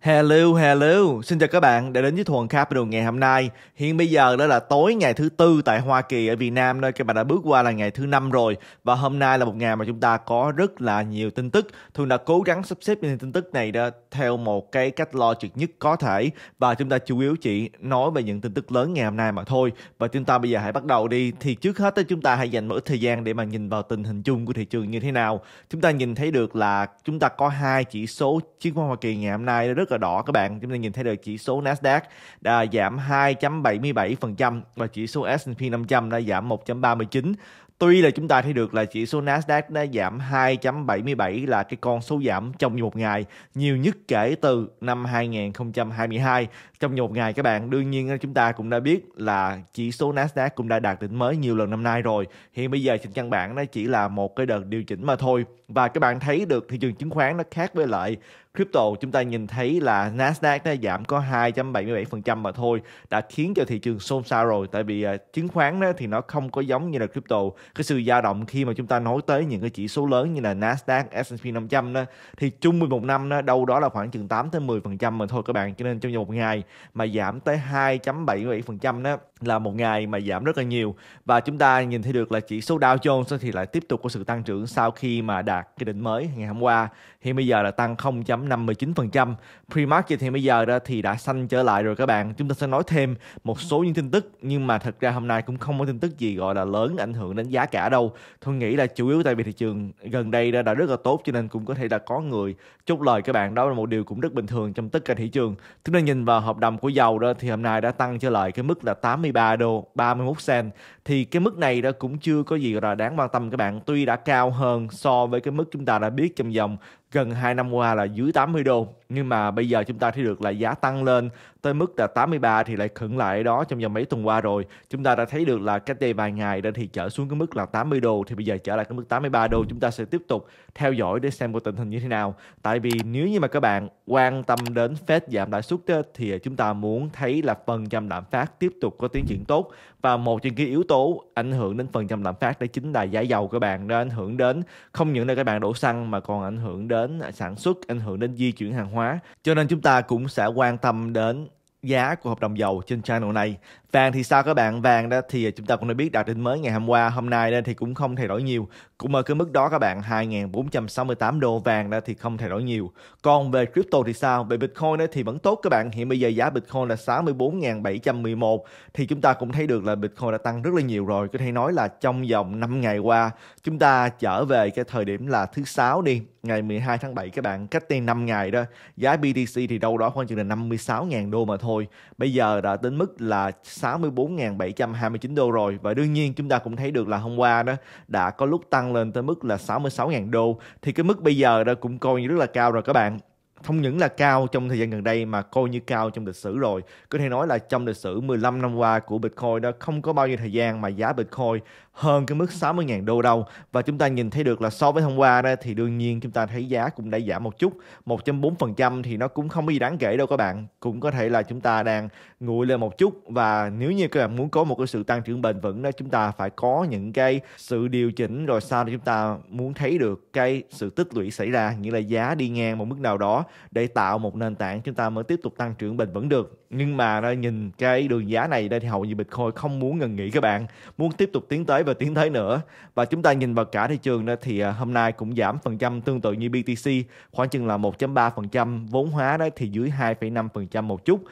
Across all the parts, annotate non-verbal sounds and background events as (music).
Hello, hello. Xin chào các bạn đã đến với Thuần Capital ngày hôm nay. Hiện bây giờ đó là tối ngày thứ tư tại Hoa Kỳ ở Việt Nam nơi các bạn đã bước qua là ngày thứ năm rồi và hôm nay là một ngày mà chúng ta có rất là nhiều tin tức. Thuần đã cố gắng sắp xếp những tin tức này đó theo một cái cách logic nhất có thể và chúng ta chủ yếu chỉ nói về những tin tức lớn ngày hôm nay mà thôi. Và chúng ta bây giờ hãy bắt đầu đi. Thì trước hết thì chúng ta hãy dành một ít thời gian để mà nhìn vào tình hình chung của thị trường như thế nào. Chúng ta nhìn thấy được là chúng ta có hai chỉ số chứng khoán Hoa Kỳ ngày hôm nay rất rất là đỏ các bạn. Chúng ta nhìn thấy được chỉ số Nasdaq đã giảm 2.77% và chỉ số S&P 500 đã giảm 1.39. Tuy là chúng ta thấy được là chỉ số Nasdaq đã giảm 2.77 là cái con số giảm trong một ngày nhiều nhất kể từ năm 2022 trong một ngày các bạn. Đương nhiên chúng ta cũng đã biết là chỉ số Nasdaq cũng đã đạt đỉnh mới nhiều lần năm nay rồi. Hiện bây giờ trên căn bản nó chỉ là một cái đợt điều chỉnh mà thôi và các bạn thấy được thị trường chứng khoán nó khác với lại crypto chúng ta nhìn thấy là Nasdaq nó giảm có 277% mà thôi đã khiến cho thị trường xôn xao rồi tại vì uh, chứng khoán đó thì nó không có giống như là crypto cái sự dao động khi mà chúng ta nói tới những cái chỉ số lớn như là Nasdaq S&P 500 đó thì trung bình một năm đó, đâu đó là khoảng chừng 8 tới 10% mà thôi các bạn cho nên trong vòng một ngày mà giảm tới 2.77% đó là một ngày mà giảm rất là nhiều và chúng ta nhìn thấy được là chỉ số Dow Jones thì lại tiếp tục có sự tăng trưởng sau khi mà đạt cái đỉnh mới ngày hôm qua hiện bây giờ là tăng 0.59% pre-market hiện bây giờ đó thì đã xanh trở lại rồi các bạn chúng ta sẽ nói thêm một số những tin tức nhưng mà thật ra hôm nay cũng không có tin tức gì gọi là lớn ảnh hưởng đến giá cả đâu tôi nghĩ là chủ yếu tại vì thị trường gần đây đã, rất là tốt cho nên cũng có thể là có người chốt lời các bạn đó là một điều cũng rất bình thường trong tất cả thị trường chúng ta nhìn vào hợp đồng của dầu đó thì hôm nay đã tăng trở lại cái mức là 80 63 đô 31 cent thì cái mức này đó cũng chưa có gì là đáng quan tâm các bạn tuy đã cao hơn so với cái mức chúng ta đã biết trong dòng gần 2 năm qua là dưới 80 đô nhưng mà bây giờ chúng ta thấy được là giá tăng lên tới mức là 83 thì lại khựng lại đó trong vòng mấy tuần qua rồi chúng ta đã thấy được là cách đây vài ngày đã thì trở xuống cái mức là 80 đô thì bây giờ trở lại cái mức 83 đô chúng ta sẽ tiếp tục theo dõi để xem có tình hình như thế nào tại vì nếu như mà các bạn quan tâm đến Fed giảm lãi suất thì chúng ta muốn thấy là phần trăm lạm phát tiếp tục có tiến triển tốt và một trong cái yếu tố ảnh hưởng đến phần trăm lạm phát đó chính là giá dầu các bạn nó ảnh hưởng đến không những là các bạn đổ xăng mà còn ảnh hưởng đến đến sản xuất, ảnh hưởng đến di chuyển hàng hóa. Cho nên chúng ta cũng sẽ quan tâm đến giá của hợp đồng dầu trên channel này. Vàng thì sao các bạn? Vàng đó thì chúng ta cũng đã biết đạt đỉnh mới ngày hôm qua, hôm nay đó thì cũng không thay đổi nhiều. Cũng ở cái mức đó các bạn, 2.468 đô vàng đó thì không thay đổi nhiều. Còn về crypto thì sao? Về Bitcoin đó thì vẫn tốt các bạn. Hiện bây giờ giá Bitcoin là 64.711 thì chúng ta cũng thấy được là Bitcoin đã tăng rất là nhiều rồi. Có thể nói là trong vòng 5 ngày qua chúng ta trở về cái thời điểm là thứ sáu đi, ngày 12 tháng 7 các bạn, cách đây 5 ngày đó, giá BTC thì đâu đó khoảng chừng là 56.000 đô mà thôi thôi. Bây giờ đã đến mức là 64.729 đô rồi và đương nhiên chúng ta cũng thấy được là hôm qua đó đã có lúc tăng lên tới mức là 66.000 đô thì cái mức bây giờ đó cũng coi như rất là cao rồi các bạn không những là cao trong thời gian gần đây mà coi như cao trong lịch sử rồi. Có thể nói là trong lịch sử 15 năm qua của Bitcoin đó không có bao nhiêu thời gian mà giá Bitcoin hơn cái mức 60.000 đô đâu và chúng ta nhìn thấy được là so với hôm qua đó thì đương nhiên chúng ta thấy giá cũng đã giảm một chút 1.4% thì nó cũng không có gì đáng kể đâu các bạn cũng có thể là chúng ta đang nguội lên một chút và nếu như các bạn muốn có một cái sự tăng trưởng bền vững đó chúng ta phải có những cái sự điều chỉnh rồi sau đó chúng ta muốn thấy được cái sự tích lũy xảy ra nghĩa là giá đi ngang một mức nào đó để tạo một nền tảng chúng ta mới tiếp tục tăng trưởng bền vững được nhưng mà nhìn cái đường giá này đây thì hầu như Bitcoin không muốn ngừng nghỉ các bạn muốn tiếp tục tiến tới và tiến tới nữa và chúng ta nhìn vào cả thị trường đó thì à, hôm nay cũng giảm phần trăm tương tự như BTC khoảng chừng là 1.3% vốn hóa đó thì dưới 2,5% phần trăm một chút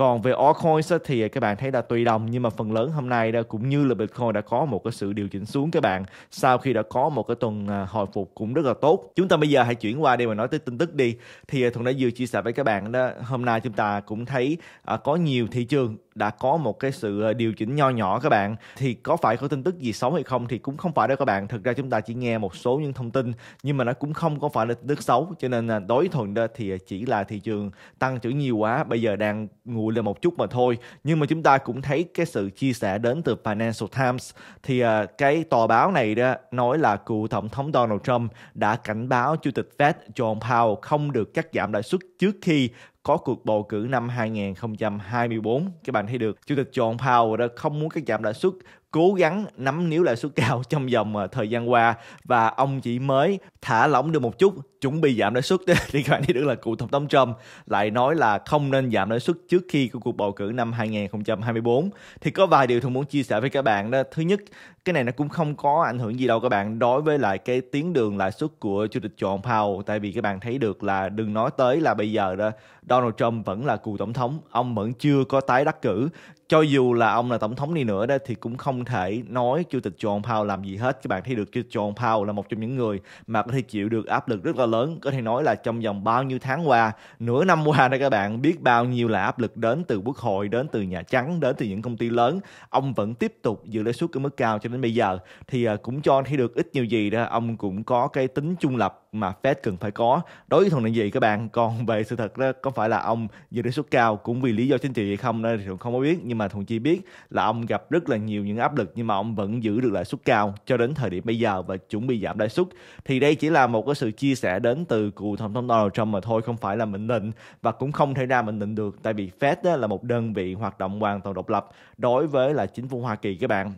còn về altcoins thì các bạn thấy là tùy đồng nhưng mà phần lớn hôm nay đó cũng như là Bitcoin đã có một cái sự điều chỉnh xuống các bạn sau khi đã có một cái tuần à, hồi phục cũng rất là tốt. Chúng ta bây giờ hãy chuyển qua đi mà nói tới tin tức đi. Thì Thuận đã vừa chia sẻ với các bạn đó hôm nay chúng ta cũng thấy à, có nhiều thị trường đã có một cái sự ờ, điều chỉnh nho nhỏ các bạn thì có phải có tin tức gì xấu hay không thì cũng không phải đâu các bạn thực ra chúng ta chỉ nghe một số những thông tin nhưng mà nó cũng không có phải là tin tức xấu cho nên là đối thuận đó thì à, chỉ là thị trường tăng trưởng nhiều quá bây giờ đang nguội lên một chút mà thôi nhưng mà chúng ta cũng thấy cái sự chia sẻ đến từ Financial Times thì à, cái tòa báo này đó nói là cựu tổng thống Donald Trump đã cảnh báo chủ tịch Fed John Powell không được cắt giảm lãi suất trước khi có cuộc bầu cử năm 2024 các bạn thấy được chủ tịch John Powell đã không muốn các giảm lãi suất cố gắng nắm níu lãi suất cao (laughs) trong vòng ờ, thời gian qua và ông chỉ mới thả lỏng được một chút chuẩn bị giảm lãi suất (laughs) thì các bạn thấy được là cựu tổng thống Trump lại nói là không nên giảm lãi suất trước khi của cuộc bầu cử năm 2024 thì có vài điều tôi muốn chia sẻ với các bạn đó thứ nhất cái này nó cũng không có ảnh hưởng gì đâu các bạn đối với lại cái tiến đường lãi suất của chủ tịch Jerome Powell tại vì các bạn thấy được là đừng nói tới là bây giờ đó Donald Trump vẫn là cựu tổng thống ông vẫn chưa có tái đắc cử cho dù là ông là tổng thống đi nữa đó thì cũng không thể nói chủ tịch John Powell làm gì hết các bạn thấy được chủ tịch John Powell là một trong những người mà có thể chịu được áp lực rất là lớn có thể nói là trong vòng bao nhiêu tháng qua nửa năm qua đó các bạn biết bao nhiêu là áp lực đến từ quốc hội đến từ nhà trắng đến từ những công ty lớn ông vẫn tiếp tục giữ lãi suất ở mức cao cho đến anh bây giờ thì à, cũng cho thấy được ít nhiều gì đó ông cũng có cái tính trung lập mà Fed cần phải có đối với thằng này gì các bạn còn về sự thật đó có phải là ông dự định suất cao cũng vì lý do chính trị hay không nên thì thuận không có biết nhưng mà thuận chi biết là ông gặp rất là nhiều những áp lực nhưng mà ông vẫn giữ được lãi suất cao cho đến thời điểm bây giờ và chuẩn bị giảm lãi suất thì đây chỉ là một cái sự chia sẻ đến từ cựu tổng thống Donald Trump mà thôi không phải là mệnh lệnh và cũng không thể nào mệnh lệnh được tại vì Fed là một đơn vị hoạt động hoàn toàn độc lập đối với là chính phủ Hoa Kỳ các bạn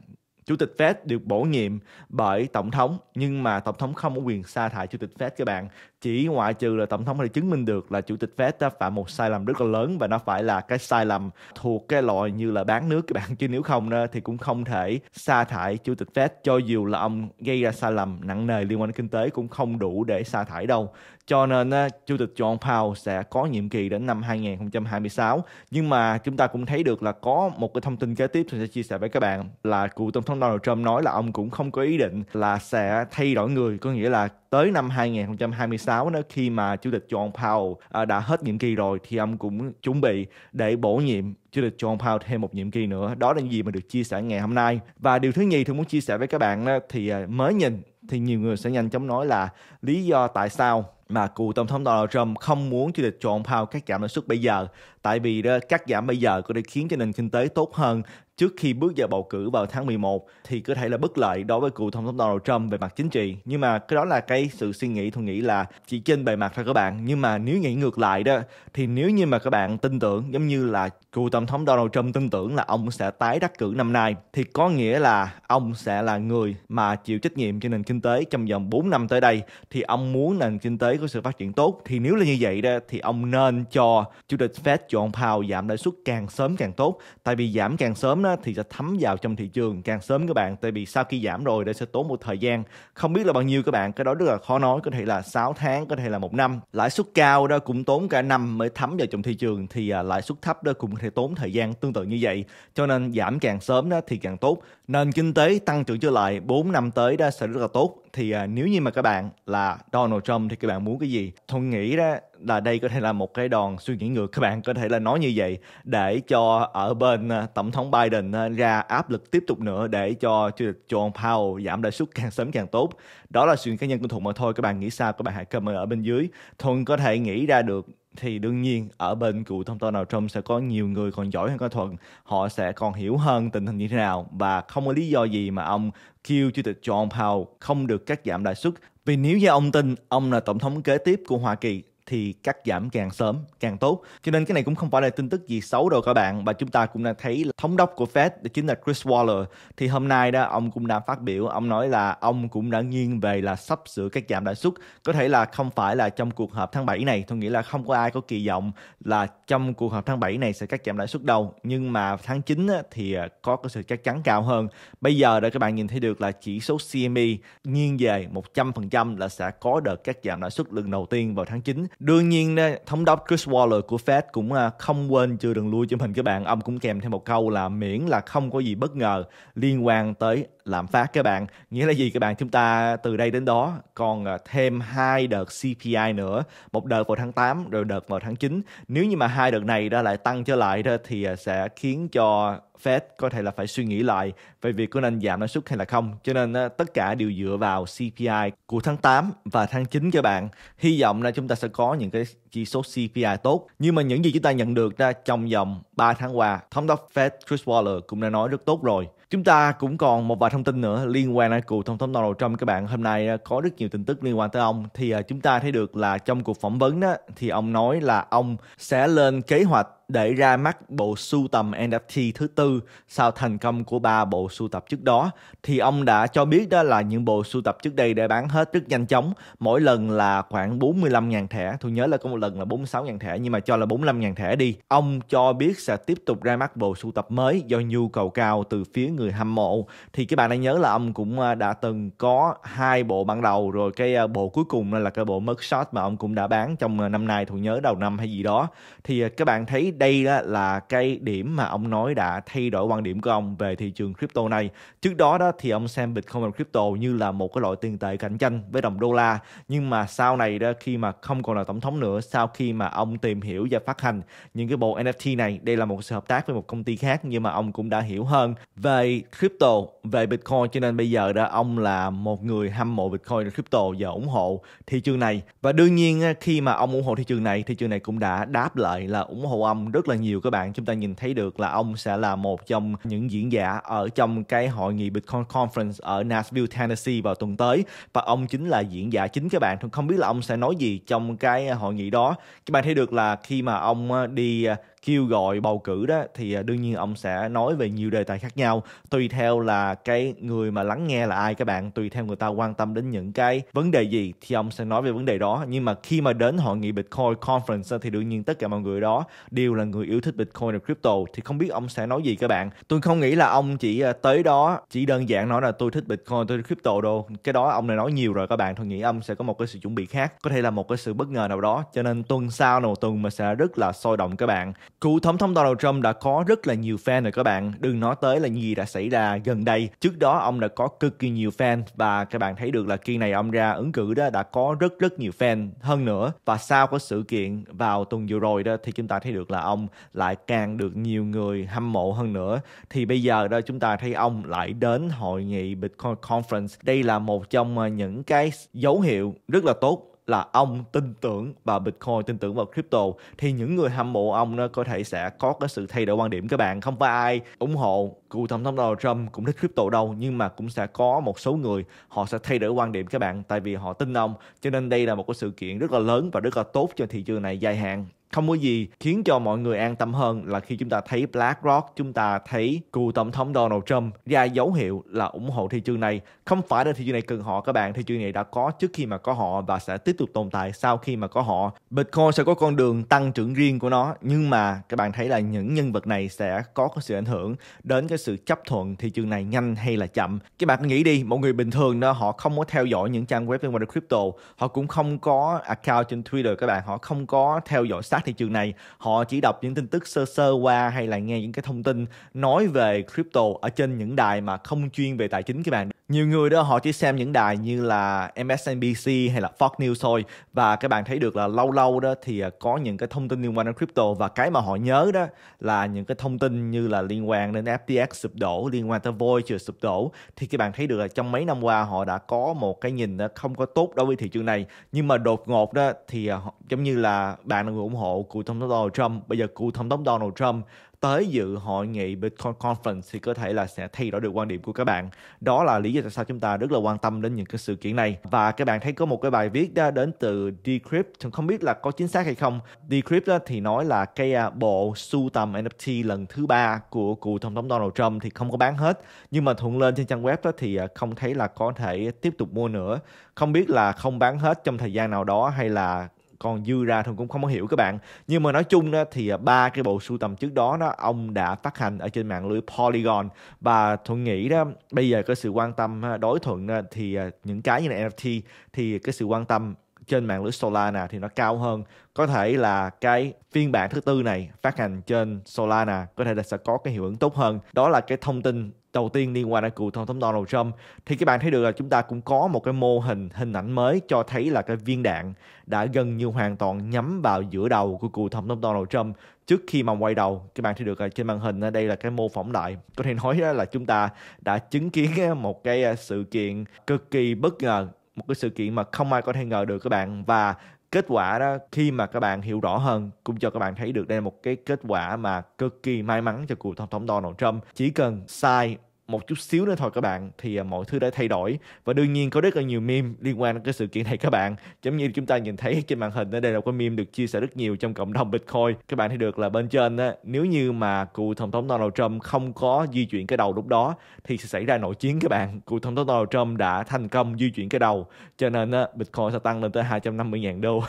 chủ tịch Fed được bổ nhiệm bởi tổng thống nhưng mà tổng thống không có quyền sa thải chủ tịch Fed các bạn chỉ ngoại trừ là tổng thống phải chứng minh được là chủ tịch Fed đã phạm một sai lầm rất là lớn và nó phải là cái sai lầm thuộc cái loại như là bán nước các bạn chứ nếu không đó, thì cũng không thể sa thải chủ tịch Fed cho dù là ông gây ra sai lầm nặng nề liên quan đến kinh tế cũng không đủ để sa thải đâu cho nên Chủ tịch John Powell sẽ có nhiệm kỳ đến năm 2026. Nhưng mà chúng ta cũng thấy được là có một cái thông tin kế tiếp tôi sẽ chia sẻ với các bạn là cựu Tổng thống Donald Trump nói là ông cũng không có ý định là sẽ thay đổi người. Có nghĩa là tới năm 2026 nữa khi mà Chủ tịch John Powell à, đã hết nhiệm kỳ rồi thì ông cũng chuẩn bị để bổ nhiệm Chủ tịch John Powell thêm một nhiệm kỳ nữa. Đó là những gì mà được chia sẻ ngày hôm nay. Và điều thứ nhì tôi muốn chia sẻ với các bạn thì à, mới nhìn thì nhiều người sẽ nhanh chóng nói là lý do tại sao mà cựu tổng thống Donald Trump không muốn chủ tịch John Powell cắt giảm lãi suất bây giờ tại vì đó cắt giảm bây giờ có thể khiến cho nền kinh tế tốt hơn trước khi bước vào bầu cử vào tháng 11 thì có thể là bất lợi đối với cựu tổng thống Donald Trump về mặt chính trị nhưng mà cái đó là cái sự suy nghĩ tôi nghĩ là chỉ trên bề mặt thôi các bạn nhưng mà nếu nghĩ ngược lại đó thì nếu như mà các bạn tin tưởng giống như là cựu tổng thống Donald Trump tin tưởng là ông sẽ tái đắc cử năm nay thì có nghĩa là ông sẽ là người mà chịu trách nhiệm cho nền kinh tế trong vòng 4 năm tới đây thì ông muốn nền kinh tế có sự phát triển tốt thì nếu là như vậy đó thì ông nên cho chủ tịch Fed chọn vào giảm lãi suất càng sớm càng tốt tại vì giảm càng sớm đó, thì sẽ thấm vào trong thị trường càng sớm các bạn tại vì sau khi giảm rồi đây sẽ tốn một thời gian không biết là bao nhiêu các bạn cái đó rất là khó nói có thể là 6 tháng có thể là một năm lãi suất cao đó cũng tốn cả năm mới thấm vào trong thị trường thì à, lãi suất thấp đó cũng có thể tốn thời gian tương tự như vậy cho nên giảm càng sớm đó thì càng tốt nền kinh tế tăng trưởng trở lại 4 năm tới đó sẽ rất là tốt thì à, nếu như mà các bạn là Donald Trump thì các bạn muốn cái gì tôi nghĩ đó là đây có thể là một cái đòn suy nghĩ ngược các bạn có thể là nói như vậy để cho ở bên à, tổng thống Biden à, ra áp lực tiếp tục nữa để cho chủ tịch John Powell giảm lãi suất càng sớm càng tốt đó là suy nghĩ cá nhân của thuận mà thôi các bạn nghĩ sao các bạn hãy comment ở bên dưới thuận có thể nghĩ ra được thì đương nhiên ở bên cựu thông thống nào Trump sẽ có nhiều người còn giỏi hơn có thuận họ sẽ còn hiểu hơn tình hình như thế nào và không có lý do gì mà ông kêu chủ tịch John Powell không được cắt giảm lãi suất vì nếu như ông tin ông là tổng thống kế tiếp của Hoa Kỳ thì cắt giảm càng sớm càng tốt. Cho nên cái này cũng không phải là tin tức gì xấu đâu các bạn và chúng ta cũng đã thấy là thống đốc của Fed chính là Chris Waller thì hôm nay đó ông cũng đã phát biểu ông nói là ông cũng đã nghiêng về là sắp sửa cắt giảm lãi suất có thể là không phải là trong cuộc họp tháng 7 này tôi nghĩ là không có ai có kỳ vọng là trong cuộc họp tháng 7 này sẽ cắt giảm lãi suất đâu nhưng mà tháng 9 thì à, có cái sự chắc chắn cao hơn. Bây giờ đó các bạn nhìn thấy được là chỉ số CME nghiêng về 100% là sẽ có đợt cắt giảm lãi suất lần đầu tiên vào tháng 9 đương nhiên thống đốc Chris Waller của Fed cũng à, không quên chưa đừng lui cho mình các bạn ông cũng kèm thêm một câu là miễn là không có gì bất ngờ liên quan tới lạm phát các bạn nghĩa là gì các bạn chúng ta từ đây đến đó còn à, thêm hai đợt CPI nữa một đợt vào tháng 8 rồi đợt vào tháng 9 nếu như mà hai đợt này đã lại tăng trở lại đó thì à, sẽ khiến cho Fed có thể là phải suy nghĩ lại về việc có nên giảm lãi suất hay là không. Cho nên à, tất cả đều dựa vào CPI của tháng 8 và tháng 9 các bạn. Hy vọng là chúng ta sẽ có những cái chỉ số CPI tốt. Nhưng mà những gì chúng ta nhận được ra trong vòng 3 tháng qua, thống đốc Fed Chris Waller cũng đã nói rất tốt rồi. Chúng ta cũng còn một vài thông tin nữa liên quan đến cựu Tổng thống Donald Trump các bạn. Hôm nay ờ, có rất nhiều tin tức liên quan tới ông. Thì ờ, chúng ta thấy được là trong cuộc phỏng vấn đó thì ông nói là ông sẽ lên kế hoạch để ra mắt bộ sưu tầm NFT thứ tư sau thành công của ba bộ sưu tập trước đó thì ông đã cho biết đó là những bộ sưu tập trước đây đã bán hết rất nhanh chóng mỗi lần là khoảng 45.000 thẻ tôi nhớ là có một lần là 46.000 thẻ nhưng mà cho là 45.000 thẻ đi ông cho biết sẽ tiếp tục ra mắt bộ sưu tập mới do nhu cầu cao từ phía người hâm mộ thì các bạn đã nhớ là ông cũng à, đã từng có hai bộ ban đầu rồi cái à, bộ cuối cùng là cái bộ Mugshot mà ông cũng đã bán trong à, năm nay tôi nhớ đầu năm hay gì đó thì các bạn thấy đây đó là cái điểm mà ông nói đã thay đổi quan điểm của ông về thị trường crypto này. Trước đó đó thì ông xem Bitcoin và crypto như là một cái loại tiền tệ cạnh tranh với đồng đô la, nhưng mà sau này đó khi mà không còn là tổng thống nữa, sau khi mà ông tìm hiểu và phát hành những cái bộ NFT này, đây là một sự hợp tác với một công ty khác nhưng mà ông cũng đã hiểu hơn về crypto, về Bitcoin cho nên bây giờ đó ông là một người hâm mộ Bitcoin và crypto và ủng hộ thị trường này. Và đương nhiên khi mà ông ủng hộ thị trường này, thị trường này cũng đã đáp lại là ủng hộ ông ông rất là nhiều các bạn chúng ta nhìn thấy được là ông sẽ là một trong những diễn giả ở trong cái hội nghị Bitcoin Conference ở Nashville Tennessee vào tuần tới và ông chính là diễn giả chính các bạn không biết là ông sẽ nói gì trong cái hội nghị đó các bạn thấy được là khi mà ông ờ, đi ờ, kêu gọi bầu cử đó thì à, đương nhiên ông sẽ nói về nhiều đề tài khác nhau tùy theo là cái người mà lắng nghe là ai các bạn tùy theo người ta quan tâm đến những cái vấn đề gì thì ông sẽ nói về vấn đề đó nhưng mà khi mà đến hội nghị Bitcoin Conference thì đương nhiên tất cả mọi người đó đều là người yêu thích Bitcoin và crypto thì không biết ông sẽ nói gì các bạn tôi không nghĩ là ông chỉ à, tới đó chỉ đơn giản nói là tôi thích Bitcoin tôi thích crypto đâu cái đó ông này nói nhiều rồi các bạn tôi nghĩ ông sẽ có một cái sự chuẩn bị khác có thể là một cái sự bất ngờ nào đó cho nên tuần sau nào tuần mà sẽ rất là sôi động các bạn Cựu Tổng thống Donald Trump đã có rất là nhiều fan rồi các bạn. Đừng nói tới là gì đã xảy ra gần đây. Trước đó ông đã có cực kỳ nhiều fan và các bạn thấy được là kỳ này ông ra ứng cử đó đã có rất rất nhiều fan hơn nữa. Và sau có sự kiện vào tuần vừa rồi đó thì chúng ta thấy được là ông lại càng được nhiều người hâm mộ hơn nữa. Thì bây giờ đó chúng ta thấy ông lại đến hội nghị Bitcoin Conference. Đây là một trong ờ, những cái dấu hiệu rất là tốt là ông tin tưởng vào Bitcoin, tin tưởng vào crypto thì những người hâm mộ ông nó có thể sẽ có cái sự thay đổi quan điểm các bạn. Không phải ai ủng hộ cựu tổng thống Donald Trump cũng thích crypto đâu nhưng mà cũng sẽ có một số người họ sẽ thay đổi quan điểm các bạn tại vì họ tin ông. Cho nên đây là một cái sự kiện rất là lớn và rất là tốt cho thị trường này dài hạn không có gì khiến cho mọi người an tâm hơn là khi chúng ta thấy BlackRock, chúng ta thấy cựu tổng thống Donald Trump ra dấu hiệu là ủng hộ thị trường này. Không phải là thị trường này cần họ các bạn, thị trường này đã có trước khi mà có họ và sẽ tiếp tục tồn tại sau khi mà có họ. Bitcoin sẽ có con đường tăng trưởng riêng của nó, nhưng mà các bạn thấy là những nhân vật này sẽ có cái sự ảnh hưởng đến cái sự chấp thuận thị trường này nhanh hay là chậm. Các bạn nghĩ đi, mọi người bình thường đó họ không có theo dõi những trang web liên quan đến crypto, họ cũng không có account trên Twitter các bạn, họ không có theo dõi sát sát thị trường này họ chỉ đọc những tin tức sơ sơ qua hay là nghe những cái thông tin nói về crypto ở trên những đài mà không chuyên về tài chính các bạn nhiều người đó họ chỉ xem những đài như là MSNBC hay là Fox News thôi và các bạn thấy được là lâu lâu đó thì à, có những cái thông tin liên quan đến crypto và cái mà họ nhớ đó là những cái thông tin như là liên quan đến FTX sụp đổ liên quan tới Voyager sụp đổ thì các bạn thấy được là trong mấy năm qua họ đã có một cái nhìn không có tốt đối với thị trường này nhưng mà đột ngột đó thì à, giống như là bạn là người ủng hộ cựu tổng thống Donald Trump bây giờ cựu tổng thống Donald Trump tới dự hội nghị Bitcoin Conference thì có thể là sẽ thay đổi được quan điểm của các bạn. Đó là lý do tại sao chúng ta rất là quan tâm đến những cái sự kiện này. Và các bạn thấy có một cái bài viết đó đến từ Decrypt, không biết là có chính xác hay không. Decrypt thì nói là cái à, bộ sưu tầm NFT lần thứ ba của cựu tổng thống Donald Trump thì không có bán hết. Nhưng mà thuận lên trên trang web thì à, không thấy là có thể tiếp tục mua nữa. Không biết là không bán hết trong thời gian nào đó hay là còn dư ra thường cũng không có hiểu các bạn nhưng mà nói chung đó thì à, ba cái bộ sưu tầm trước đó đó ông đã phát hành ở trên mạng lưới Polygon và thuận nghĩ đó bây giờ có sự quan tâm à, đối thuận à, thì những cái như là NFT thì cái sự quan tâm trên mạng lưới Solana thì nó cao hơn có thể là cái phiên bản thứ tư này phát hành trên Solana có thể là sẽ có cái hiệu ứng tốt hơn đó là cái thông tin đầu tiên liên quan đến cựu tổng thống Donald Trump thì các bạn thấy được là chúng ta cũng có một cái mô hình hình ảnh mới cho thấy là cái viên đạn đã gần như hoàn toàn nhắm vào giữa đầu của cựu tổng thống Donald Trump trước khi mà quay đầu các bạn thấy được là trên màn hình đây là cái mô phỏng lại có thể nói là chúng ta đã chứng kiến một cái sự kiện cực kỳ bất ngờ một cái sự kiện mà không ai có thể ngờ được các bạn và kết quả đó khi mà các bạn hiểu rõ hơn cũng cho các bạn thấy được đây là một cái kết quả mà cực kỳ may mắn cho cựu tổng thống Donald Trump chỉ cần sai một chút xíu nữa thôi các bạn thì à, mọi thứ đã thay đổi và đương nhiên có rất là nhiều meme liên quan đến cái sự kiện này các bạn giống như chúng ta nhìn thấy trên màn hình ở đây là có meme được chia sẻ rất nhiều trong cộng đồng bitcoin các bạn thấy được là bên trên á, nếu như mà cựu tổng thống Donald Trump không có di chuyển cái đầu lúc đó thì sẽ xảy ra nội chiến các bạn cựu tổng thống Donald Trump đã thành công di chuyển cái đầu cho nên á, bitcoin sẽ tăng lên tới 250.000 đô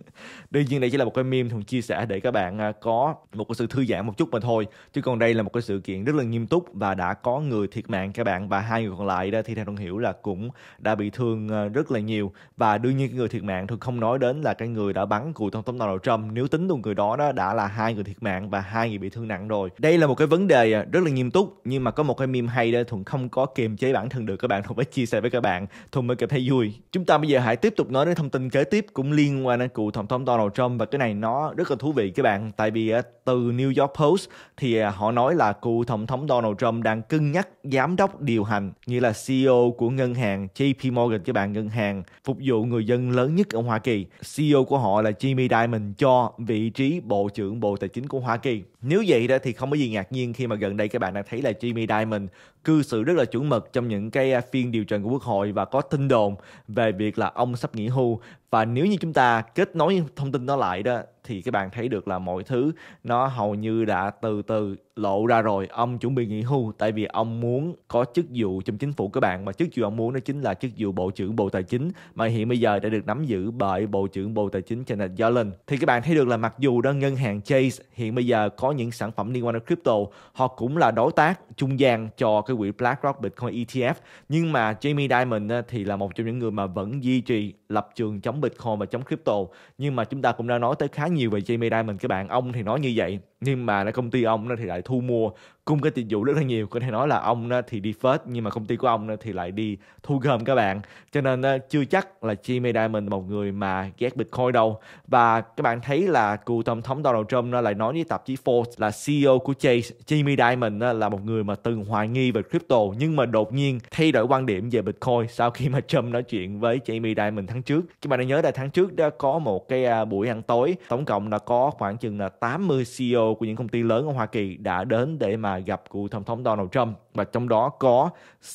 (laughs) đương nhiên đây chỉ là một cái meme thường chia sẻ để các bạn à, có một cái sự thư giãn một chút mà thôi chứ còn đây là một cái sự kiện rất là nghiêm túc và đã có người người thiệt mạng các bạn và hai người còn lại đó thì theo thông hiểu là cũng đã bị thương ờ, rất là nhiều và đương nhiên cái người thiệt mạng thường không nói đến là cái người đã bắn cựu tổng thống Donald Trump nếu tính luôn người đó đó đã là hai người thiệt mạng và hai người bị thương nặng rồi đây là một cái vấn đề ờ, rất là nghiêm túc nhưng mà có một cái meme hay đó Thuận không có kiềm chế bản thân được các bạn Thuận (laughs) phải chia sẻ với các bạn Thuận mới cảm thấy vui chúng ta bây giờ hãy tiếp tục nói đến thông tin kế tiếp cũng liên quan đến cựu tổng thống Donald Trump và cái này nó rất là thú vị các bạn tại vì ờ, từ New York Post thì họ nói là cựu tổng thống Donald Trump đang cân nhắc các giám đốc điều hành như là CEO của ngân hàng JP Morgan các bạn ngân hàng phục vụ người dân lớn nhất ở Hoa Kỳ. CEO của họ là Jimmy Diamond cho vị trí Bộ trưởng Bộ Tài chính của Hoa Kỳ. Nếu vậy đó thì không có gì ngạc nhiên khi mà gần đây các bạn đang thấy là Jimmy Diamond cư xử rất là chuẩn mực trong những cái à, phiên điều trần của Quốc hội và có tin đồn về việc là ông sắp nghỉ hưu và nếu như chúng ta kết nối thông tin đó lại đó thì các bạn thấy được là mọi thứ nó hầu như đã từ từ lộ ra rồi ông chuẩn bị nghỉ hưu tại vì ông muốn có chức vụ trong chính phủ các bạn mà chức vụ ông muốn đó chính là chức vụ bộ trưởng bộ tài chính mà hiện bây giờ đã được nắm giữ bởi bộ trưởng bộ tài chính Janet Yellen thì các bạn thấy được là mặc dù đó ngân hàng Chase hiện bây giờ có những sản phẩm liên quan đến crypto họ cũng là đối tác trung gian cho cái quỹ BlackRock Bitcoin ETF nhưng mà Jamie Dimon thì là một trong những người mà vẫn duy trì lập trường chống Bitcoin và chống crypto nhưng mà chúng ta cũng đã nói tới khá nhiều về Jamie Dimon các bạn ông thì nói như vậy nhưng mà là công ty ông thì lại thu mua cung cái dịch vụ rất là nhiều có thể nói là ông thì đi first nhưng mà công ty của ông thì lại đi thu gom các bạn cho nên ờ, chưa chắc là Jimmy Diamond là một người mà ghét Bitcoin đâu và các bạn thấy là cựu tổng thống Donald Trump lại nói với tạp chí Forbes là CEO của Chase Jimmy Diamond là một người mà từng hoài nghi về crypto nhưng mà đột nhiên thay đổi quan điểm về Bitcoin sau khi mà Trump nói chuyện với Jamie Diamond tháng trước các bạn đã nhớ là tháng trước đã có một cái à, buổi ăn tối tổng cộng là có khoảng chừng là 80 CEO của những công ty lớn ở Hoa Kỳ đã đến để mà gặp cựu Tổng thống Donald Trump và trong đó có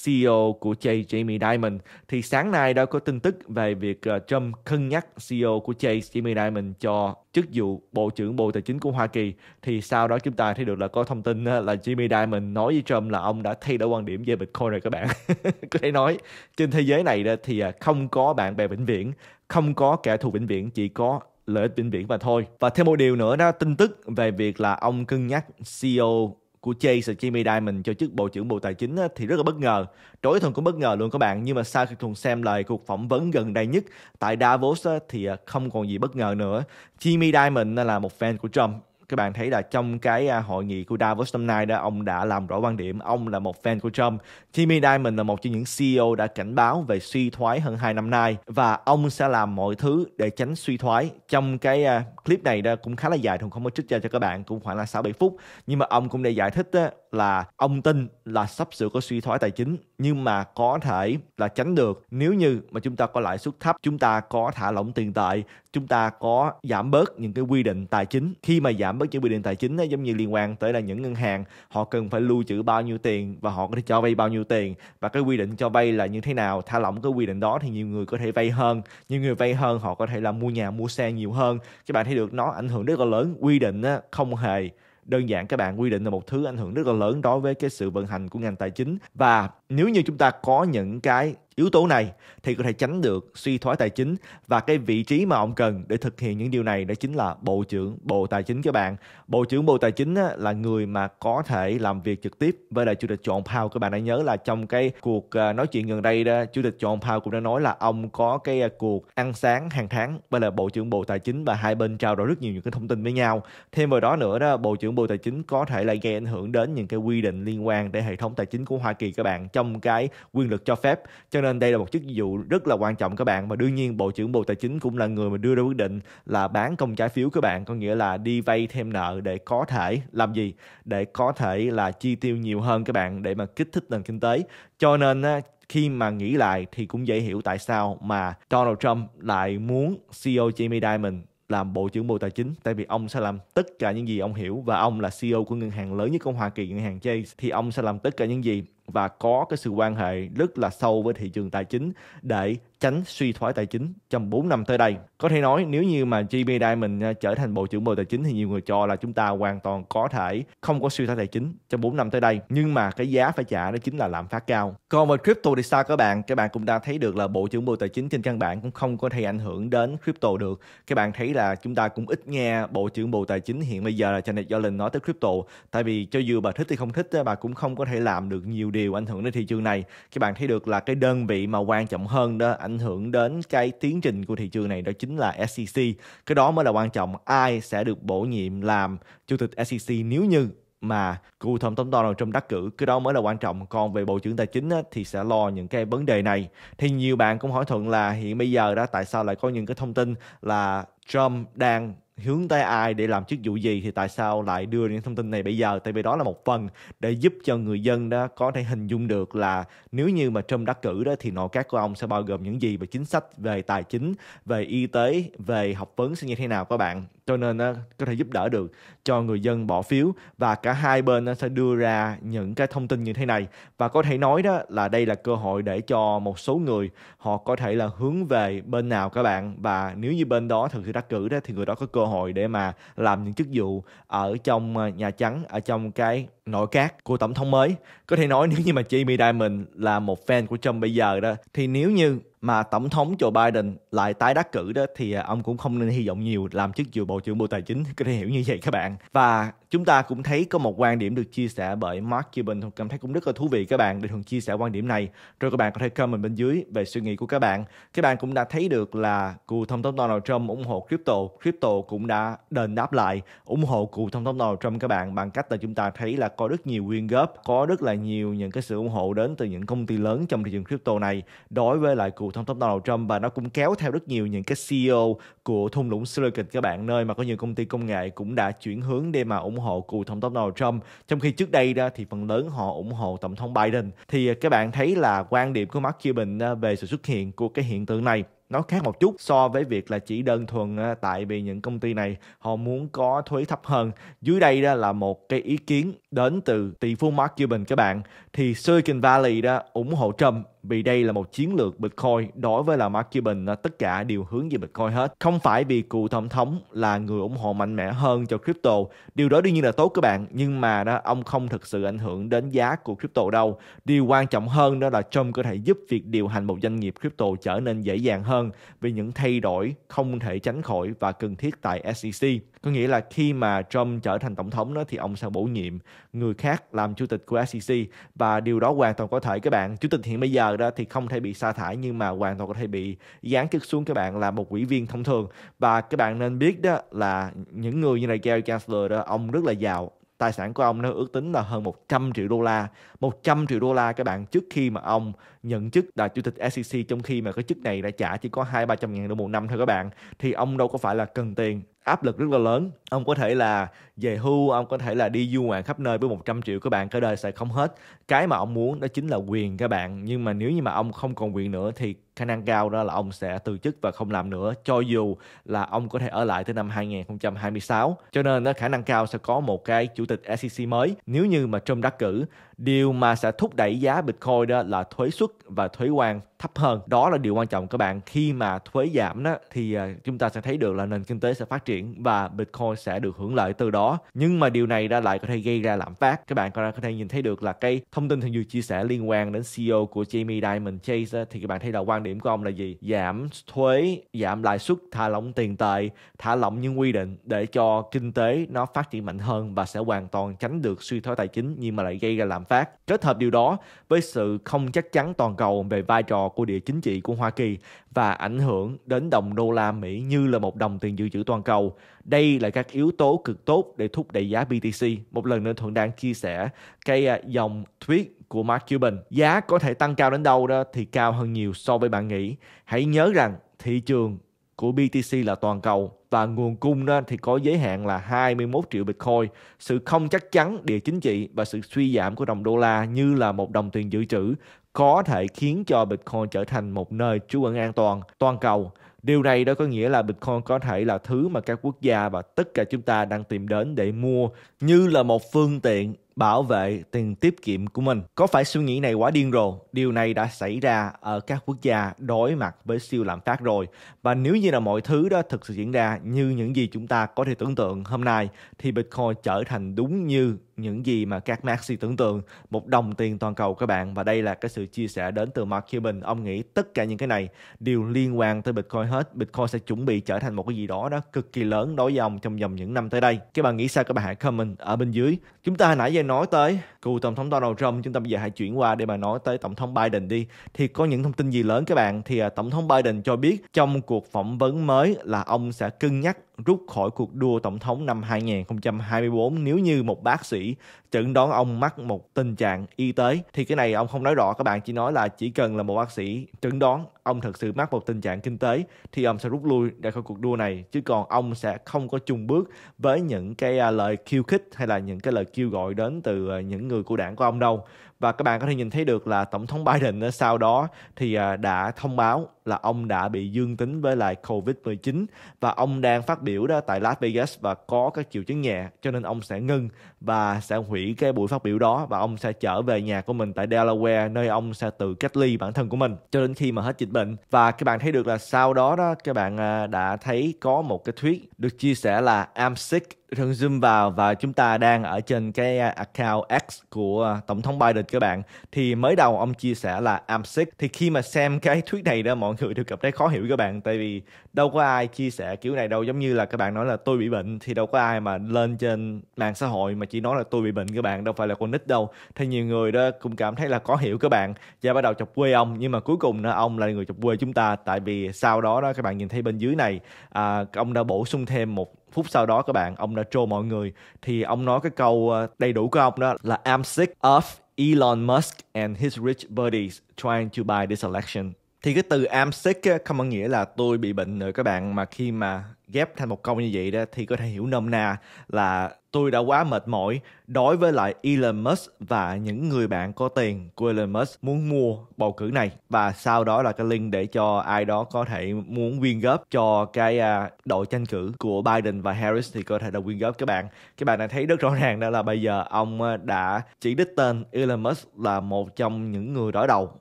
CEO của jay Jamie Dimon. Thì sáng nay đã có tin tức về việc ờ, Trump cân nhắc CEO của jay Jamie Dimon cho chức vụ Bộ trưởng Bộ Tài chính của Hoa Kỳ. Thì sau đó chúng ta thấy được là có thông tin ờ, là Jamie Dimon nói với Trump là ông đã thay đổi quan điểm về Bitcoin rồi các bạn. (laughs) có thể nói trên thế giới này thì ờ, không có bạn bè vĩnh viễn, không có kẻ thù vĩnh viễn, chỉ có lợi ích vĩnh viễn mà thôi. Và thêm một điều nữa đó, tin tức về việc là ông cân nhắc CEO của Chase Jamie Dimon cho chức Bộ trưởng Bộ Tài chính thì rất là bất ngờ. Đối thuần cũng bất ngờ luôn các bạn. Nhưng mà sau khi cùng xem lại cuộc phỏng vấn gần đây nhất tại Davos thì à, không còn gì bất ngờ nữa. Jamie Dimon là một fan của Trump các bạn thấy là trong cái à, hội nghị của Davos năm nay đó ông đã làm rõ quan điểm ông là một fan của Trump. Jimmy Diamond là một trong những CEO đã cảnh báo về suy thoái hơn 2 năm nay và ông sẽ làm mọi thứ để tránh suy thoái. Trong cái à, clip này đó cũng khá là dài, không có trích ra cho các bạn cũng khoảng là 6 7 phút. Nhưng mà ông cũng đã giải thích đó, là ông tin là sắp sửa có suy thoái tài chính nhưng mà có thể là tránh được nếu như mà chúng ta có lãi suất thấp, chúng ta có thả lỏng tiền tệ, chúng ta có giảm bớt những cái quy định tài chính. Khi mà giảm bất chữ bị điện tài chính nó giống như liên quan tới là những ngân hàng họ cần phải lưu trữ bao nhiêu tiền và họ có thể cho vay bao nhiêu tiền và cái quy định cho vay là như thế nào thả lỏng cái quy định đó thì nhiều người có thể vay hơn nhiều người vay hơn họ có thể là mua nhà mua xe nhiều hơn các bạn thấy được nó ảnh hưởng rất là lớn quy định á, không hề đơn giản các bạn quy định là một thứ ảnh hưởng rất là lớn đối với cái sự vận hành của ngành tài chính và nếu như chúng ta có những cái yếu tố này thì có thể tránh được suy thoái tài chính và cái vị trí mà ông cần để thực hiện những điều này đó chính là bộ trưởng bộ tài chính các bạn bộ trưởng bộ tài chính là người mà có thể làm việc trực tiếp với lại chủ tịch John Powell các bạn đã nhớ là trong cái cuộc à, nói chuyện gần đây đó chủ tịch John Powell cũng đã nói là ông có cái à, cuộc ăn sáng hàng tháng với lại bộ trưởng bộ tài chính và hai bên trao đổi rất nhiều những cái thông tin với nhau thêm vào đó nữa đó bộ trưởng bộ tài chính có thể là gây ảnh hưởng đến những cái quy định liên quan đến hệ thống tài chính của Hoa Kỳ các bạn trong cái quyền lực cho phép cho nên nên đây là một chức vụ rất là quan trọng các bạn và đương nhiên bộ trưởng bộ tài chính cũng là người mà đưa ra quyết định là bán công trái phiếu các bạn có nghĩa là đi vay thêm nợ để có thể làm gì để có thể là chi tiêu nhiều hơn các bạn để mà kích thích nền kinh tế cho nên khi mà nghĩ lại thì cũng dễ hiểu tại sao mà Donald Trump lại muốn CEO Jamie Dimon làm bộ trưởng bộ tài chính tại vì ông sẽ làm tất cả những gì ông hiểu và ông là CEO của ngân hàng lớn nhất của Hoa Kỳ ngân hàng Chase thì ông sẽ làm tất cả những gì và có cái sự quan hệ rất là sâu với thị trường tài chính để tránh suy thoái tài chính trong 4 năm tới đây. Có thể nói nếu như mà Jimmy Diamond à, trở thành Bộ trưởng Bộ Tài chính thì nhiều người cho là chúng ta hoàn toàn có thể không có suy thoái tài chính trong 4 năm tới đây. Nhưng mà cái giá phải trả đó chính là lạm phát cao. Còn về crypto thì sao các bạn? Các bạn cũng đã thấy được là Bộ trưởng Bộ Tài chính trên căn bản cũng không có thể ảnh hưởng đến crypto được. Các bạn thấy là chúng ta cũng ít nghe Bộ trưởng Bộ Tài chính hiện bây giờ là Janet Yellen nói tới crypto. Tại vì cho dù bà thích thì không thích bà cũng không có thể làm được nhiều điều ảnh hưởng đến thị trường này. Các bạn thấy được là cái đơn vị mà quan trọng hơn đó ảnh ảnh hưởng đến cái tiến trình của thị trường này đó chính là SEC. Cái đó mới là quan trọng ai sẽ được bổ nhiệm làm chủ tịch SEC nếu như mà cựu tổng thống Donald Trump đắc cử cái đó mới là quan trọng còn về bộ trưởng tài chính á, thì sẽ lo những cái vấn đề này thì nhiều bạn cũng hỏi thuận là hiện bây giờ đó tại sao lại có những cái thông tin là Trump đang hướng tới ai để làm chức vụ gì thì tại sao lại đưa những thông tin này bây giờ tại vì đó là một phần để giúp cho người dân đó có thể hình dung được là nếu như mà Trump đắc cử đó thì nội các của ông sẽ bao gồm những gì về chính sách về tài chính về y tế về học vấn sẽ như thế nào các bạn cho nên nó có thể giúp đỡ được cho người dân bỏ phiếu và cả hai bên nó sẽ đưa ra những cái thông tin như thế này và có thể nói đó là đây là cơ hội để cho một số người họ có thể là hướng về bên nào các bạn và nếu như bên đó thực sự đắc cử đó thì người đó có cơ hội để mà làm những chức vụ ở trong ờ, nhà trắng ở trong cái nội các của tổng thống mới. Có thể nói (laughs) nếu như mà Jamie Dimon là một fan của Trump bây giờ đó thì nếu như mà tổng thống Joe Biden lại tái đắc cử đó thì à, ông cũng không nên hy vọng nhiều làm chức vụ bộ trưởng Bộ Tài chính (laughs) có thể hiểu như vậy các bạn và chúng ta cũng thấy có một quan điểm được chia sẻ bởi Mark Cuban cảm thấy cũng rất là thú vị các bạn để thường chia sẻ quan điểm này rồi các bạn có thể comment bên dưới về suy nghĩ của các bạn các bạn cũng đã thấy được là cựu tổng thống Donald Trump ủng hộ crypto crypto cũng đã đền đáp lại ủng hộ cựu tổng thống Donald Trump các bạn bằng cách là chúng ta thấy là có rất nhiều quyên góp, có rất là nhiều những cái sự ủng hộ đến từ những công ty lớn trong thị trường crypto này đối với lại cựu tổng thống Donald Trump và nó cũng kéo theo rất nhiều những cái CEO của thung lũng Silicon các bạn nơi mà có nhiều công ty công nghệ cũng đã chuyển hướng để mà ủng hộ cựu tổng thống Donald Trump trong khi trước đây đó thì phần lớn họ ủng hộ tổng thống Biden thì các bạn thấy là quan điểm của Mark Cuban ờ, về sự xuất hiện của cái hiện tượng này nó khác một chút so với việc là chỉ đơn thuần tại vì những công ty này họ muốn có thuế thấp hơn dưới đây đó là một cái ý kiến đến từ tỷ phú Mark Cuban các bạn thì Silicon Valley đó ủng hộ Trump vì đây là một chiến lược Bitcoin đối với là Mark Cuban tất cả đều hướng về Bitcoin hết không phải vì cựu tổng thống là người ủng hộ mạnh mẽ hơn cho crypto điều đó đương nhiên là tốt các bạn nhưng mà đó ông không thực sự ảnh hưởng đến giá của crypto đâu điều quan trọng hơn đó là Trump có thể giúp việc điều hành một doanh nghiệp crypto trở nên dễ dàng hơn hơn vì những thay đổi không thể tránh khỏi và cần thiết tại SEC. Có nghĩa là khi mà Trump trở thành tổng thống đó thì ông sẽ bổ nhiệm người khác làm chủ tịch của SEC và điều đó hoàn toàn có thể các bạn. Chủ tịch hiện bây giờ đó thì không thể bị sa thải nhưng mà hoàn toàn có thể bị giáng chức xuống các bạn là một ủy viên thông thường và các bạn nên biết đó là những người như là Gary Gensler đó ông rất là giàu tài sản của ông nó ước tính là hơn 100 triệu đô la 100 triệu đô la các bạn trước khi mà ông nhận chức là chủ tịch SEC trong khi mà cái chức này đã trả chỉ có hai ba trăm ngàn đô một năm thôi các bạn thì ông đâu có phải là cần tiền áp lực rất là lớn ông có thể là về hưu ông có thể là đi du ngoạn khắp nơi với 100 triệu các bạn cả đời sẽ không hết cái mà ông muốn đó chính là quyền các bạn nhưng mà nếu như mà ông không còn quyền nữa thì khả năng cao đó là ông sẽ từ chức và không làm nữa cho dù là ông có thể ở lại tới năm 2026. Cho nên đó khả năng cao sẽ có một cái chủ tịch SEC mới nếu như mà Trump đắc cử. Điều mà sẽ thúc đẩy giá Bitcoin đó là thuế suất và thuế quan thấp hơn. Đó là điều quan trọng các bạn. Khi mà thuế giảm đó thì à, chúng ta sẽ thấy được là nền kinh tế sẽ phát triển và Bitcoin sẽ được hưởng lợi từ đó. Nhưng mà điều này đã lại có thể gây ra lạm phát. Các bạn có thể nhìn thấy được là cái thông tin thường dư chia sẻ liên quan đến CEO của Jamie Dimon Chase đó, thì các bạn thấy là quan quan điểm của ông là gì giảm thuế giảm lãi suất thả lỏng tiền tệ thả lỏng những quy định để cho kinh tế nó phát triển mạnh hơn và sẽ hoàn toàn tránh được suy thoái tài chính nhưng mà lại gây ra lạm phát kết hợp điều đó với sự không chắc chắn toàn cầu về vai trò của địa chính trị của Hoa Kỳ và ảnh hưởng đến đồng đô la Mỹ như là một đồng tiền dự trữ toàn cầu đây là các yếu tố cực tốt để thúc đẩy giá BTC một lần nữa thuận đang chia sẻ cái à, dòng thuyết của Mark Cuban. Giá có thể tăng cao đến đâu đó thì cao hơn nhiều so với bạn nghĩ. Hãy nhớ rằng thị trường của BTC là toàn cầu và nguồn cung đó thì có giới hạn là 21 triệu Bitcoin. Sự không chắc chắn địa chính trị và sự suy giảm của đồng đô la như là một đồng tiền dự trữ có thể khiến cho Bitcoin trở thành một nơi trú ẩn an toàn toàn cầu. Điều này đó có nghĩa là Bitcoin có thể là thứ mà các quốc gia và tất cả chúng ta đang tìm đến để mua như là một phương tiện bảo vệ tiền tiết kiệm của mình. Có phải suy nghĩ này quá điên rồ? Điều này đã xảy ra ở các quốc gia đối mặt với siêu lạm phát rồi. Và nếu như là mọi thứ đó thực sự diễn ra như những gì chúng ta có thể tưởng tượng hôm nay thì Bitcoin trở thành đúng như những gì mà các maxi tưởng tượng, một đồng tiền toàn cầu các bạn và đây là cái sự chia sẻ đến từ Mark Cuban. Ông nghĩ tất cả những cái này đều liên quan tới Bitcoin hết. Bitcoin sẽ chuẩn bị trở thành một cái gì đó đó cực kỳ lớn đối với ông trong vòng những năm tới đây. Các bạn nghĩ sao các bạn hãy comment ở bên dưới. Chúng ta hồi nãy giờ giờ nói tới cựu tổng thống Donald Trump, chúng ta bây giờ hãy chuyển qua để mà nói tới tổng thống Biden đi. Thì có những thông tin gì lớn các bạn? Thì à, tổng thống Biden cho biết trong cuộc phỏng vấn mới là ông sẽ cân nhắc rút khỏi cuộc đua tổng thống năm 2024 nếu như một bác sĩ chẩn đoán ông mắc một tình trạng y tế thì cái này ông không nói rõ các bạn chỉ nói là chỉ cần là một bác sĩ chẩn đoán ông thật sự mắc một tình trạng kinh tế thì ông sẽ rút lui ra khỏi cuộc đua này chứ còn ông sẽ không có chung bước với những cái à, lời khiêu khích hay là những cái lời kêu gọi đến từ à, những người của đảng của ông đâu và các bạn có thể nhìn thấy được là tổng thống Biden sau đó thì à, đã thông báo là ông đã bị dương tính với lại COVID-19 và ông đang phát biểu đó tại Las Vegas và có các triệu chứng nhẹ cho nên ông sẽ ngưng và sẽ hủy cái buổi phát biểu đó và ông sẽ trở về nhà của mình tại Delaware nơi ông sẽ tự cách ly bản thân của mình cho đến khi mà hết dịch bệnh và các bạn thấy được là sau đó đó các bạn à, đã thấy có một cái thuyết được chia sẻ là I'm sick thường zoom vào và chúng ta đang ở trên cái à, account X của à, Tổng thống Biden các bạn. Thì mới đầu ông chia sẻ là I'm sick. Thì khi mà xem cái (laughs) tweet này đó mọi người đều cảm thấy khó hiểu các bạn. Tại vì đâu có ai chia sẻ kiểu này đâu. Giống như là các bạn nói là tôi bị bệnh thì đâu có ai mà lên trên mạng xã hội mà chỉ nói là tôi bị bệnh các bạn. Đâu phải là con nít đâu. Thì nhiều người đó cũng cảm thấy là khó hiểu các bạn. Và bắt đầu chọc quê ông. Nhưng mà cuối cùng đó, ông là người chọc quê chúng ta. Tại vì sau đó đó các bạn nhìn thấy bên dưới này à, ông đã bổ sung thêm một phút sau đó các bạn ông đã trô mọi người thì ông nói cái câu ờ, đầy đủ của ông đó là I'm sick of Elon Musk and his rich buddies trying to buy this election thì cái từ I'm sick không có nghĩa là tôi bị bệnh nữa các bạn mà khi mà ghép thành một câu như vậy đó thì có thể hiểu nôm na là tôi đã quá mệt mỏi đối với lại Elon Musk và những người bạn có tiền của Elon Musk muốn mua bầu cử này và sau đó là cái link để cho ai đó có thể muốn quyên góp cho cái à, đội tranh cử của Biden và Harris thì có thể là quyên góp các bạn các bạn đã thấy rất rõ ràng đó là bây giờ ông à, đã chỉ đích tên Elon Musk là một trong những người đối đầu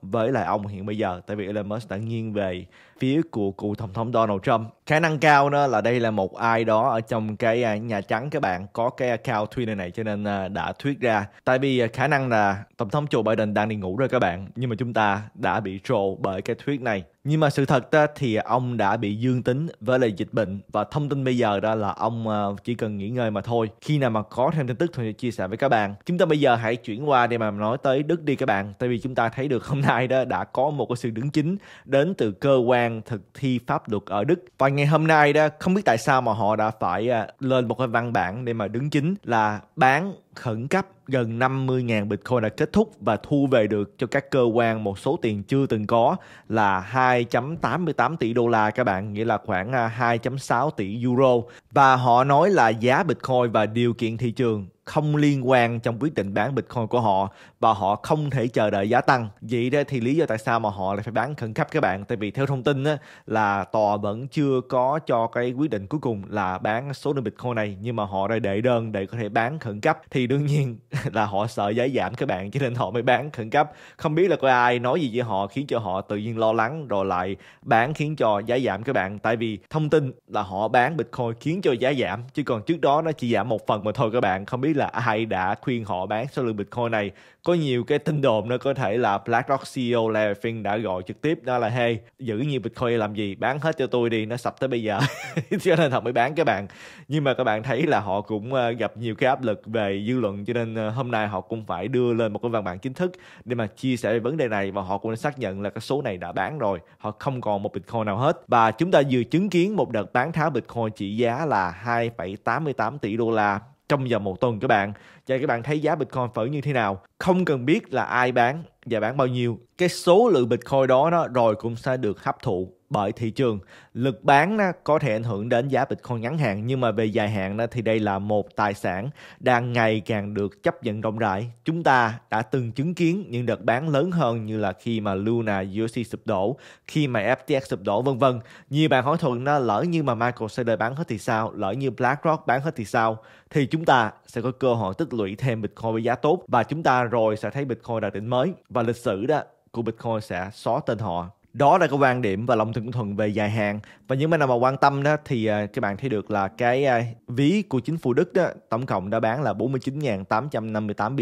với lại ông hiện bây giờ tại vì Elon Musk đã nghiêng về phía của cựu tổng thống Donald Trump khả năng cao đó là đây là một ai đó ở trong cái à, nhà trắng các bạn có cái account Twitter này cho nên đã thuyết ra tại vì à, khả năng là tổng thống Joe Biden đang đi ngủ rồi các bạn nhưng mà chúng ta đã bị troll bởi cái thuyết này nhưng mà sự thật đó thì ông đã bị dương tính với lại dịch bệnh và thông tin bây giờ đó là ông à, chỉ cần nghỉ ngơi mà thôi. Khi nào mà có thêm tin tức thì chia sẻ với các bạn. Chúng ta bây giờ hãy chuyển qua để mà nói tới Đức đi các bạn. Tại vì chúng ta thấy được hôm nay đó đã có một cái sự đứng chính đến từ cơ quan thực thi pháp luật ở Đức. Và ngày hôm nay đó không biết tại sao mà họ đã phải à, lên một cái văn bản để mà đứng chính là bán khẩn cấp gần 50.000 Bitcoin đã kết thúc và thu về được cho các cơ quan một số tiền chưa từng có là 2.88 tỷ đô la các bạn, nghĩa là khoảng 2.6 à, tỷ euro. Và họ nói là giá Bitcoin và điều kiện thị trường không liên quan trong quyết định bán Bitcoin của họ và họ không thể chờ đợi giá tăng. Vậy đó thì lý do tại sao mà họ lại phải bán khẩn cấp các bạn? Tại vì theo thông tin á, là tòa vẫn chưa có cho cái quyết định cuối cùng là bán số lượng Bitcoin này nhưng mà họ đã để đơn để có thể bán khẩn cấp thì đương nhiên (laughs) là họ sợ giá giảm các bạn cho nên họ mới bán khẩn cấp. Không biết là có ai nói gì với họ khiến cho họ tự nhiên lo lắng rồi lại bán khiến cho giá giảm các bạn tại vì thông tin là họ bán Bitcoin khiến cho giá giảm chứ còn trước đó nó chỉ giảm một phần mà thôi các bạn. Không biết là là ai đã khuyên họ bán số lượng Bitcoin này. Có nhiều cái tin đồn nó có thể là BlackRock CEO Larry Fink đã gọi trực tiếp đó là hey, giữ nhiều Bitcoin làm gì, bán hết cho tôi đi, nó sập tới bây giờ. (laughs) cho nên họ mới bán các bạn. Nhưng mà các bạn thấy là họ cũng ờ, gặp nhiều cái áp lực về dư luận cho nên ờ, hôm nay họ cũng phải đưa lên một cái văn bản chính thức để mà chia sẻ về vấn đề này và họ cũng đã xác nhận là cái số này đã bán rồi, họ không còn một Bitcoin nào hết. Và chúng ta vừa chứng kiến một đợt bán tháo Bitcoin trị giá là 2,88 tỷ đô la trong vòng một tuần các bạn và các bạn thấy giá Bitcoin phở như thế nào không cần biết là ai bán và bán bao nhiêu cái số lượng Bitcoin đó, nó rồi cũng sẽ được hấp thụ bởi thị trường. Lực bán có thể ảnh hưởng đến giá Bitcoin ngắn hạn nhưng mà về dài hạn thì đây là một tài sản đang ngày càng được chấp nhận rộng rãi. Chúng ta đã từng chứng kiến những đợt bán lớn hơn như là khi mà Luna USD sụp đổ, khi mà FTX sụp đổ vân vân. Nhiều bạn hỏi thuận nó lỡ như mà Michael Saylor bán hết thì sao? Lỡ như BlackRock bán hết thì sao? Thì chúng ta sẽ có cơ hội tích lũy thêm Bitcoin với giá tốt và chúng ta rồi sẽ thấy Bitcoin đạt đỉnh mới và lịch sử đó của Bitcoin sẽ xóa tên họ đó là cái quan điểm và lòng thượng thuận về dài hạn và những bạn nào mà quan tâm đó thì à, các bạn thấy được là cái à, ví của chính phủ Đức đó tổng cộng đã bán là 49.858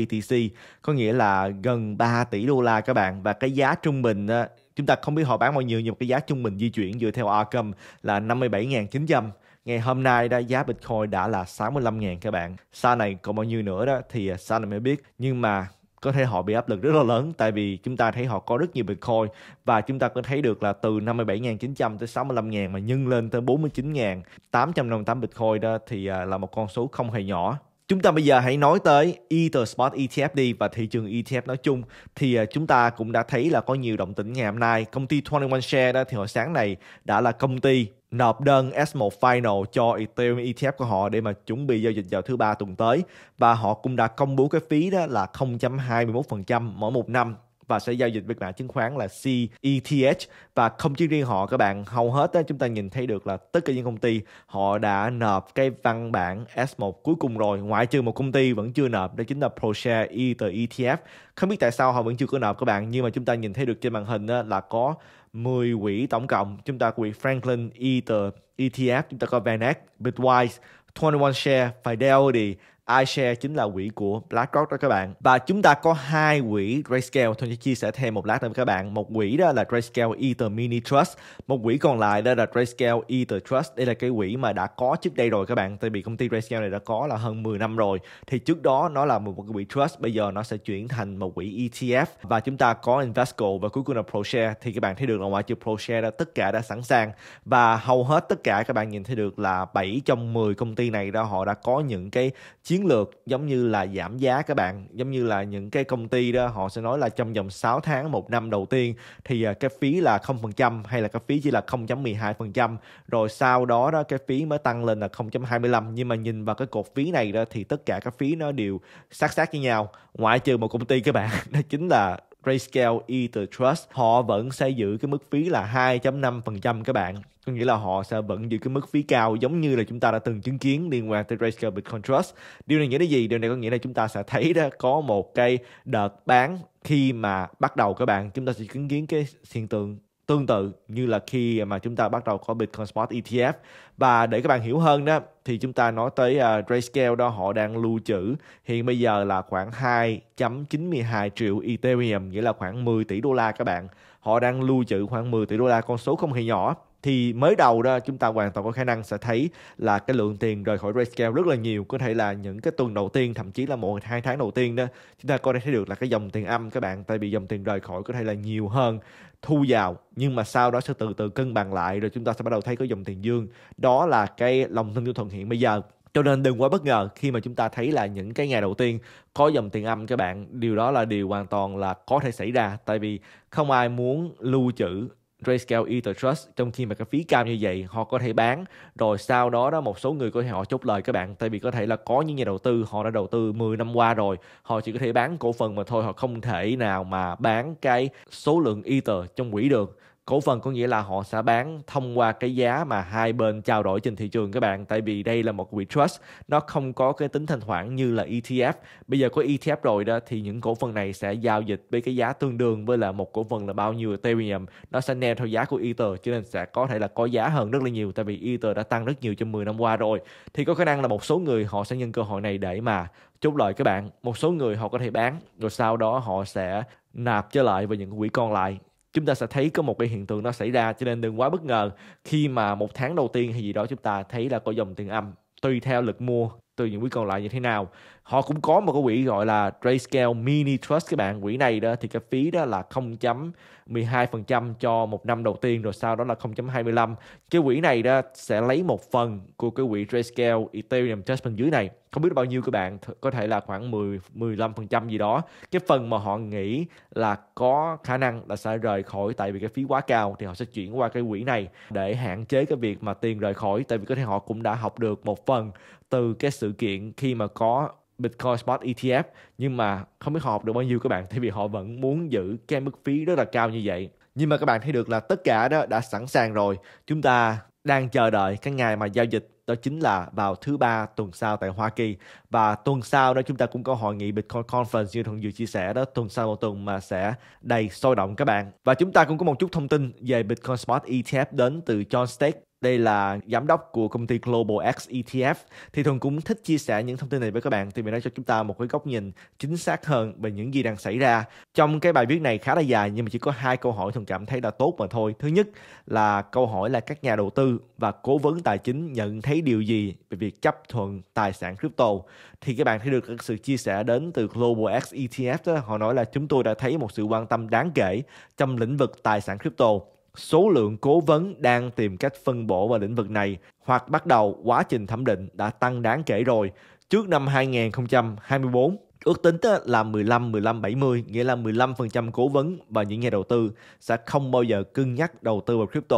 BTC có nghĩa là gần 3 tỷ đô la các bạn và cái giá trung bình đó, chúng ta không biết họ bán bao nhiêu nhưng mà cái giá trung bình di chuyển dựa theo Arkham là 57.900 ngày hôm nay đã giá Bitcoin đã là 65.000 các bạn. Sau này còn bao nhiêu nữa đó thì à, sau này mới biết. Nhưng mà có thể họ bị áp lực rất là lớn tại vì chúng ta thấy họ có rất nhiều Bitcoin và chúng ta có thấy được là từ 57.900 tới 65.000 mà nhân lên tới 49.858 Bitcoin đó thì à, là một con số không hề nhỏ. Chúng ta bây giờ hãy nói tới Ether Spot e ETF đi và thị trường ETF nói chung thì à, chúng ta cũng đã thấy là có nhiều động tĩnh ngày hôm nay. Công ty 21 Share đó thì hồi sáng này đã là công ty nộp đơn S1 Final cho Ethereum ETF của họ để mà chuẩn bị giao dịch vào thứ ba tuần tới và họ cũng đã công bố cái phí đó là 0.21% mỗi một năm và sẽ giao dịch với mã chứng khoán là CETH và không chỉ riêng họ các bạn hầu hết đó, chúng ta nhìn thấy được là tất cả những công ty họ đã nộp cái văn bản S1 cuối cùng rồi ngoại trừ một công ty vẫn chưa nộp đó chính là ProShare Ether ETF không biết tại sao họ vẫn chưa có nộp các bạn nhưng mà chúng ta nhìn thấy được trên màn hình đó, là có 10 quỹ tổng cộng chúng ta quỹ Franklin Ether ETF chúng ta có VanEck Bitwise 21 Share Fidelity iShare chính là quỹ của BlackRock đó các bạn và chúng ta có hai quỹ Grayscale tôi sẽ chia sẻ thêm một lát nữa với các bạn một quỹ đó là Grayscale Ether Mini Trust một quỹ còn lại đó là Grayscale Ether Trust đây là cái quỹ mà đã có trước đây rồi các bạn tại vì công ty Grayscale này đã có là hơn 10 năm rồi thì trước đó nó là một cái quỹ trust bây giờ nó sẽ chuyển thành một quỹ ETF và chúng ta có Invesco và cuối cùng là ProShare thì các bạn thấy được là ngoài trừ ProShare đã tất cả đã sẵn sàng và hầu hết tất cả các bạn nhìn thấy được là 7 trong 10 công ty này đó họ đã có những cái chiến chiến lược giống như là giảm giá các bạn giống như là những cái công ty đó họ sẽ nói là trong vòng 6 tháng một năm đầu tiên thì à, cái phí là 0% hay là cái phí chỉ là 0.12% rồi sau đó đó cái phí mới tăng lên là 0.25 nhưng mà nhìn vào cái cột phí này đó thì tất cả các phí nó đều sát sát với nhau ngoại trừ một công ty các bạn (laughs) đó chính là Grayscale Ether Trust họ vẫn sẽ giữ cái mức phí là 2.5% các bạn có nghĩa là họ sẽ vẫn giữ cái mức phí cao giống như là chúng ta đã từng chứng kiến liên quan tới Grayscale Bitcoin Trust. Điều này nghĩa là gì? Điều này có nghĩa là chúng ta sẽ thấy đó có một cái đợt bán khi mà bắt đầu các bạn chúng ta sẽ chứng kiến cái hiện tượng tương tự như là khi mà chúng ta bắt đầu có Bitcoin Spot ETF và để các bạn hiểu hơn đó thì chúng ta nói tới uh, Grayscale đó họ đang lưu trữ hiện bây giờ là khoảng 2.92 triệu Ethereum nghĩa là khoảng 10 tỷ đô la các bạn họ đang lưu trữ khoảng 10 tỷ đô la con số không hề nhỏ thì mới đầu đó chúng ta hoàn toàn có khả năng sẽ thấy là cái lượng tiền rời khỏi Grayscale rất là nhiều có thể là những cái tuần đầu tiên thậm chí là một hai tháng đầu tiên đó chúng ta có thể thấy được là cái dòng tiền âm các bạn tại vì dòng tiền rời khỏi có thể là nhiều hơn thu vào nhưng mà sau đó sẽ từ từ cân bằng lại rồi chúng ta sẽ bắt đầu thấy có dòng tiền dương đó là cái lòng tin của thuận hiện bây giờ cho nên đừng quá bất ngờ khi mà chúng ta thấy là những cái ngày đầu tiên có dòng tiền âm các bạn điều đó là điều hoàn toàn là có thể xảy ra tại vì không ai muốn lưu trữ Grayscale Ether Trust trong khi mà cái phí cao như vậy họ có thể bán rồi sau đó đó một số người có thể họ chốt lời các bạn tại vì có thể là có những nhà đầu tư họ đã đầu tư 10 năm qua rồi họ chỉ có thể bán cổ phần mà thôi họ không thể nào mà bán cái số lượng Ether trong quỹ được cổ phần có nghĩa là họ sẽ bán thông qua cái giá mà hai bên trao đổi trên thị trường các bạn tại vì đây là một quỹ trust nó không có cái tính thanh khoản như là ETF bây giờ có ETF rồi đó thì những cổ phần này sẽ giao dịch với cái giá tương đương với là một cổ phần là bao nhiêu Ethereum nó sẽ neo theo giá của Ether cho nên sẽ có thể là có giá hơn rất là nhiều tại vì Ether đã tăng rất nhiều trong 10 năm qua rồi thì có khả năng là một số người họ sẽ nhân cơ hội này để mà chốt lời các bạn một số người họ có thể bán rồi sau đó họ sẽ nạp trở lại vào những quỹ còn lại chúng ta sẽ thấy có một cái hiện tượng nó xảy ra cho nên đừng quá bất ngờ khi mà một tháng đầu tiên hay gì đó chúng ta thấy là có dòng tiền âm tùy theo lực mua từ những quý còn lại như thế nào họ cũng có một cái quỹ gọi là Grayscale Mini Trust các bạn quỹ này đó thì cái phí đó là 0.12% cho một năm đầu tiên rồi sau đó là 0.25 cái quỹ này đó sẽ lấy một phần của cái quỹ Grayscale Ethereum Trust bên dưới này không biết bao nhiêu các bạn có thể là khoảng 10 15% gì đó cái phần mà họ nghĩ là có khả năng là sẽ rời khỏi tại vì cái phí quá cao thì họ sẽ chuyển qua cái quỹ này để hạn chế cái việc mà tiền rời khỏi tại vì có thể họ cũng đã học được một phần từ cái sự kiện khi mà có Bitcoin Spot ETF nhưng mà không biết họ học được bao nhiêu các bạn tại vì họ vẫn muốn giữ cái mức phí rất là cao như vậy. Nhưng mà các bạn thấy được là tất cả đó đã sẵn sàng rồi. Chúng ta đang chờ đợi cái ngày mà giao dịch đó chính là vào thứ ba tuần sau tại Hoa Kỳ và tuần sau đó chúng ta cũng có hội nghị Bitcoin Conference như thuận vừa chia sẻ đó tuần sau một tuần mà sẽ đầy sôi động các bạn và chúng ta cũng có một chút thông tin về Bitcoin Spot ETF đến từ John Stack đây là giám đốc của công ty Global X ETF thì Thuần cũng thích chia sẻ những thông tin này với các bạn thì mình đã cho chúng ta một cái góc nhìn chính xác hơn về những gì đang xảy ra trong cái bài viết này khá là dài nhưng mà chỉ có hai câu hỏi Thuần cảm thấy là tốt mà thôi thứ nhất là câu hỏi là các nhà đầu tư và cố vấn tài chính nhận thấy điều gì về việc chấp thuận tài sản crypto thì các bạn thấy được sự chia sẻ đến từ Global X ETF đó họ nói là chúng tôi đã thấy một sự quan tâm đáng kể trong lĩnh vực tài sản crypto số lượng cố vấn đang tìm cách phân bổ vào lĩnh vực này hoặc bắt đầu quá trình thẩm định đã tăng đáng kể rồi. Trước năm 2024, ước tính là 15 15 70 nghĩa là 15% cố vấn và những nhà đầu tư sẽ không bao giờ cân nhắc đầu tư vào crypto.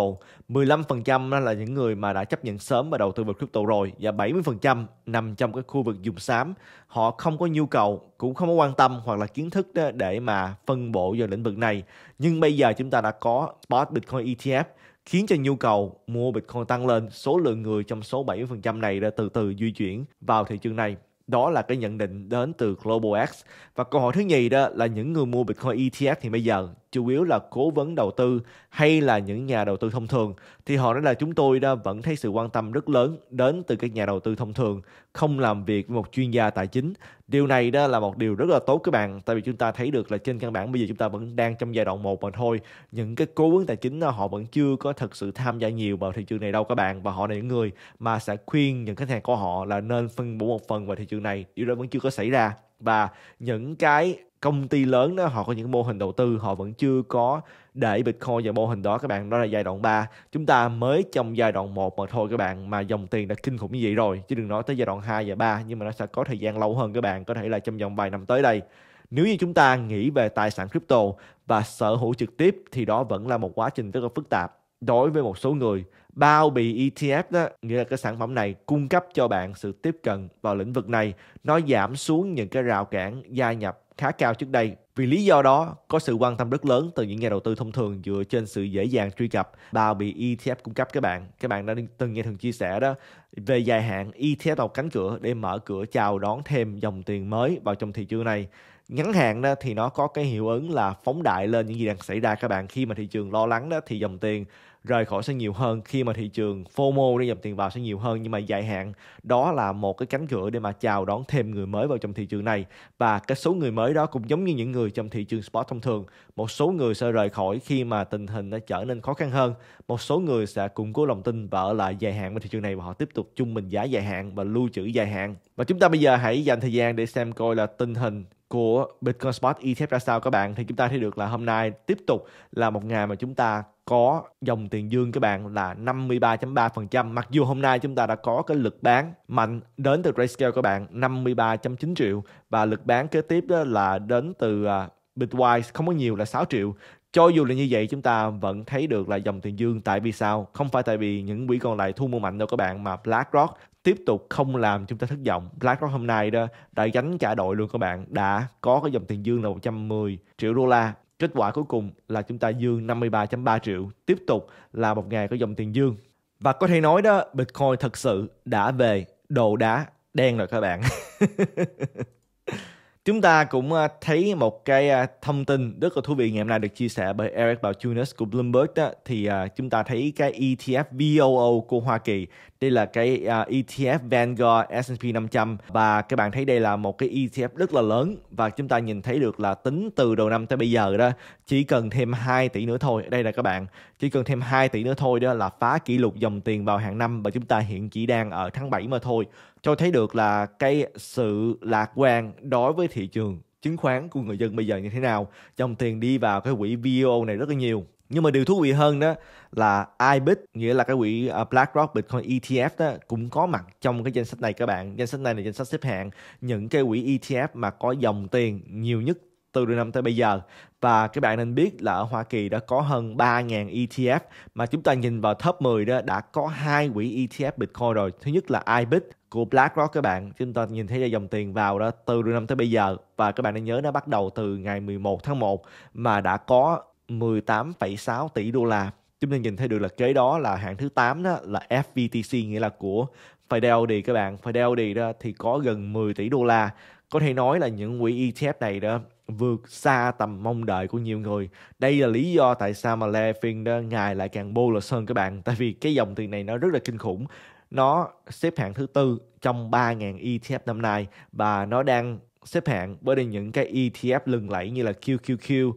15% là những người mà đã chấp nhận sớm và đầu tư vào crypto rồi và 70% nằm trong cái khu vực dùng xám. Họ không có nhu cầu cũng không có quan tâm hoặc là kiến thức để mà phân bổ vào lĩnh vực này. Nhưng bây giờ chúng ta đã có spot Bitcoin ETF khiến cho nhu cầu mua Bitcoin tăng lên, số lượng người trong số 70% này đã từ từ di chuyển vào thị trường này. Đó là cái nhận định đến từ Global X. Và câu hỏi thứ nhì đó là những người mua Bitcoin ETF thì bây giờ chủ yếu là cố vấn đầu tư hay là những nhà đầu tư thông thường thì họ nói là chúng tôi đã vẫn thấy sự quan tâm rất lớn đến từ các nhà đầu tư thông thường không làm việc với một chuyên gia tài chính điều này đó là một điều rất là tốt các bạn tại vì chúng ta thấy được là trên căn bản bây giờ chúng ta vẫn đang trong giai đoạn một mà thôi những cái cố vấn tài chính họ vẫn chưa có thật sự tham gia nhiều vào thị trường này đâu các bạn và họ là những người mà sẽ khuyên những khách hàng của họ là nên phân bổ một phần vào thị trường này điều đó vẫn chưa có xảy ra và những cái công ty lớn đó họ có những mô hình đầu tư họ vẫn chưa có để Bitcoin vào mô hình đó các bạn đó là giai đoạn 3 chúng ta mới trong giai đoạn 1 mà thôi các bạn mà dòng tiền đã kinh khủng như vậy rồi chứ đừng nói tới giai đoạn 2 và 3 nhưng mà nó sẽ có thời gian lâu hơn các bạn có thể là trong vòng vài năm tới đây nếu như chúng ta nghĩ về tài sản crypto và sở hữu trực tiếp thì đó vẫn là một quá trình rất là phức tạp đối với một số người bao bì ETF đó nghĩa là cái sản phẩm này cung cấp cho bạn sự tiếp cận vào lĩnh vực này nó giảm xuống những cái rào cản gia nhập khá cao trước đây. Vì lý do đó, có sự quan tâm rất lớn từ những nhà đầu tư thông thường dựa trên sự dễ dàng truy cập bao bị ETF cung cấp các bạn. Các bạn đã từng nghe thường chia sẻ đó. Về dài hạn, ETF đầu cánh cửa để mở cửa chào đón thêm dòng tiền mới vào trong thị trường này ngắn hạn đó thì nó có cái hiệu ứng là phóng đại lên những gì đang xảy ra các bạn khi mà thị trường lo lắng đó thì dòng tiền rời khỏi sẽ nhiều hơn khi mà thị trường FOMO đi nhập tiền vào sẽ nhiều hơn nhưng mà dài hạn đó là một cái cánh cửa để mà chào đón thêm người mới vào trong thị trường này và cái số người mới đó cũng giống như những người trong thị trường spot thông thường một số người sẽ rời khỏi khi mà tình hình nó trở nên khó khăn hơn một số người sẽ củng cố lòng tin và ở lại dài hạn với thị trường này và họ tiếp tục chung bình giá dài hạn và lưu trữ dài hạn và chúng ta bây giờ hãy dành thời gian để xem coi là tình hình của Bitcoin Spot ETF ra sao các bạn thì chúng ta thấy được là hôm nay tiếp tục là một ngày mà chúng ta có dòng tiền dương các bạn là 53.3%. Mặc dù hôm nay chúng ta đã có cái lực bán mạnh đến từ Grayscale các bạn 53.9 triệu và lực bán kế tiếp đó là đến từ à, Bitwise không có nhiều là 6 triệu. Cho dù là như vậy chúng ta vẫn thấy được là dòng tiền dương tại vì sao? Không phải tại vì những quỹ còn lại thu mua mạnh đâu các bạn mà BlackRock tiếp tục không làm chúng ta thất vọng. BlackRock hôm nay đó đã gánh cả đội luôn các bạn, đã có cái dòng tiền dương là 110 triệu đô la Kết quả cuối cùng là chúng ta dương 53.3 triệu, tiếp tục là một ngày có dòng tiền dương. Và có thể nói đó, Bitcoin thật sự đã về đồ đá đen rồi các bạn. (laughs) Chúng ta cũng ờ, thấy một cái ờ, thông tin rất là thú vị ngày hôm nay được chia sẻ bởi Eric Balchunas của Bloomberg đó, thì ờ, chúng ta thấy cái ETF VOO của Hoa Kỳ. Đây là cái ETF Vanguard S&P 500 và các bạn thấy đây là một cái ETF rất là lớn và chúng ta nhìn thấy được là tính từ đầu năm tới bây giờ đó chỉ cần thêm 2 tỷ nữa thôi. Đây là các bạn, chỉ cần thêm 2 tỷ nữa thôi đó là phá kỷ lục dòng tiền vào hàng năm và chúng ta hiện chỉ đang ở tháng 7 mà thôi cho thấy được là cái sự lạc quan đối với thị trường chứng khoán của người dân bây giờ như thế nào dòng tiền đi vào cái quỹ VO này rất là nhiều nhưng mà điều thú vị hơn đó là IBIT nghĩa là cái quỹ à, BlackRock Bitcoin ETF đó cũng có mặt trong cái danh sách này các bạn danh sách này là danh sách xếp hạng những cái quỹ ETF mà có dòng tiền nhiều nhất từ năm tới bây giờ và các bạn nên biết là ở Hoa Kỳ đã có hơn 3.000 ETF mà chúng ta nhìn vào top 10 đó đã có hai quỹ ETF Bitcoin rồi thứ nhất là IBIT của BlackRock các bạn chúng ta nhìn thấy dòng tiền vào đó từ năm tới bây giờ và các bạn nên nhớ nó bắt đầu từ ngày 11 tháng 1 mà đã có 18,6 tỷ đô la chúng ta nhìn thấy được là kế đó là hạng thứ 8 đó là FVTC nghĩa là của Fidelity các bạn Fidelity đó thì có gần 10 tỷ đô la có thể nói là những quỹ ETF này đó vượt xa tầm mong đợi của nhiều người. Đây là lý do tại sao mà Leafin ngài lại càng bullish sơn các bạn. Tại vì cái dòng tiền này nó rất là kinh khủng. Nó xếp hạng thứ tư trong 3.000 ETF năm nay và nó đang xếp hạng bởi những cái ETF lừng lẫy như là QQQ,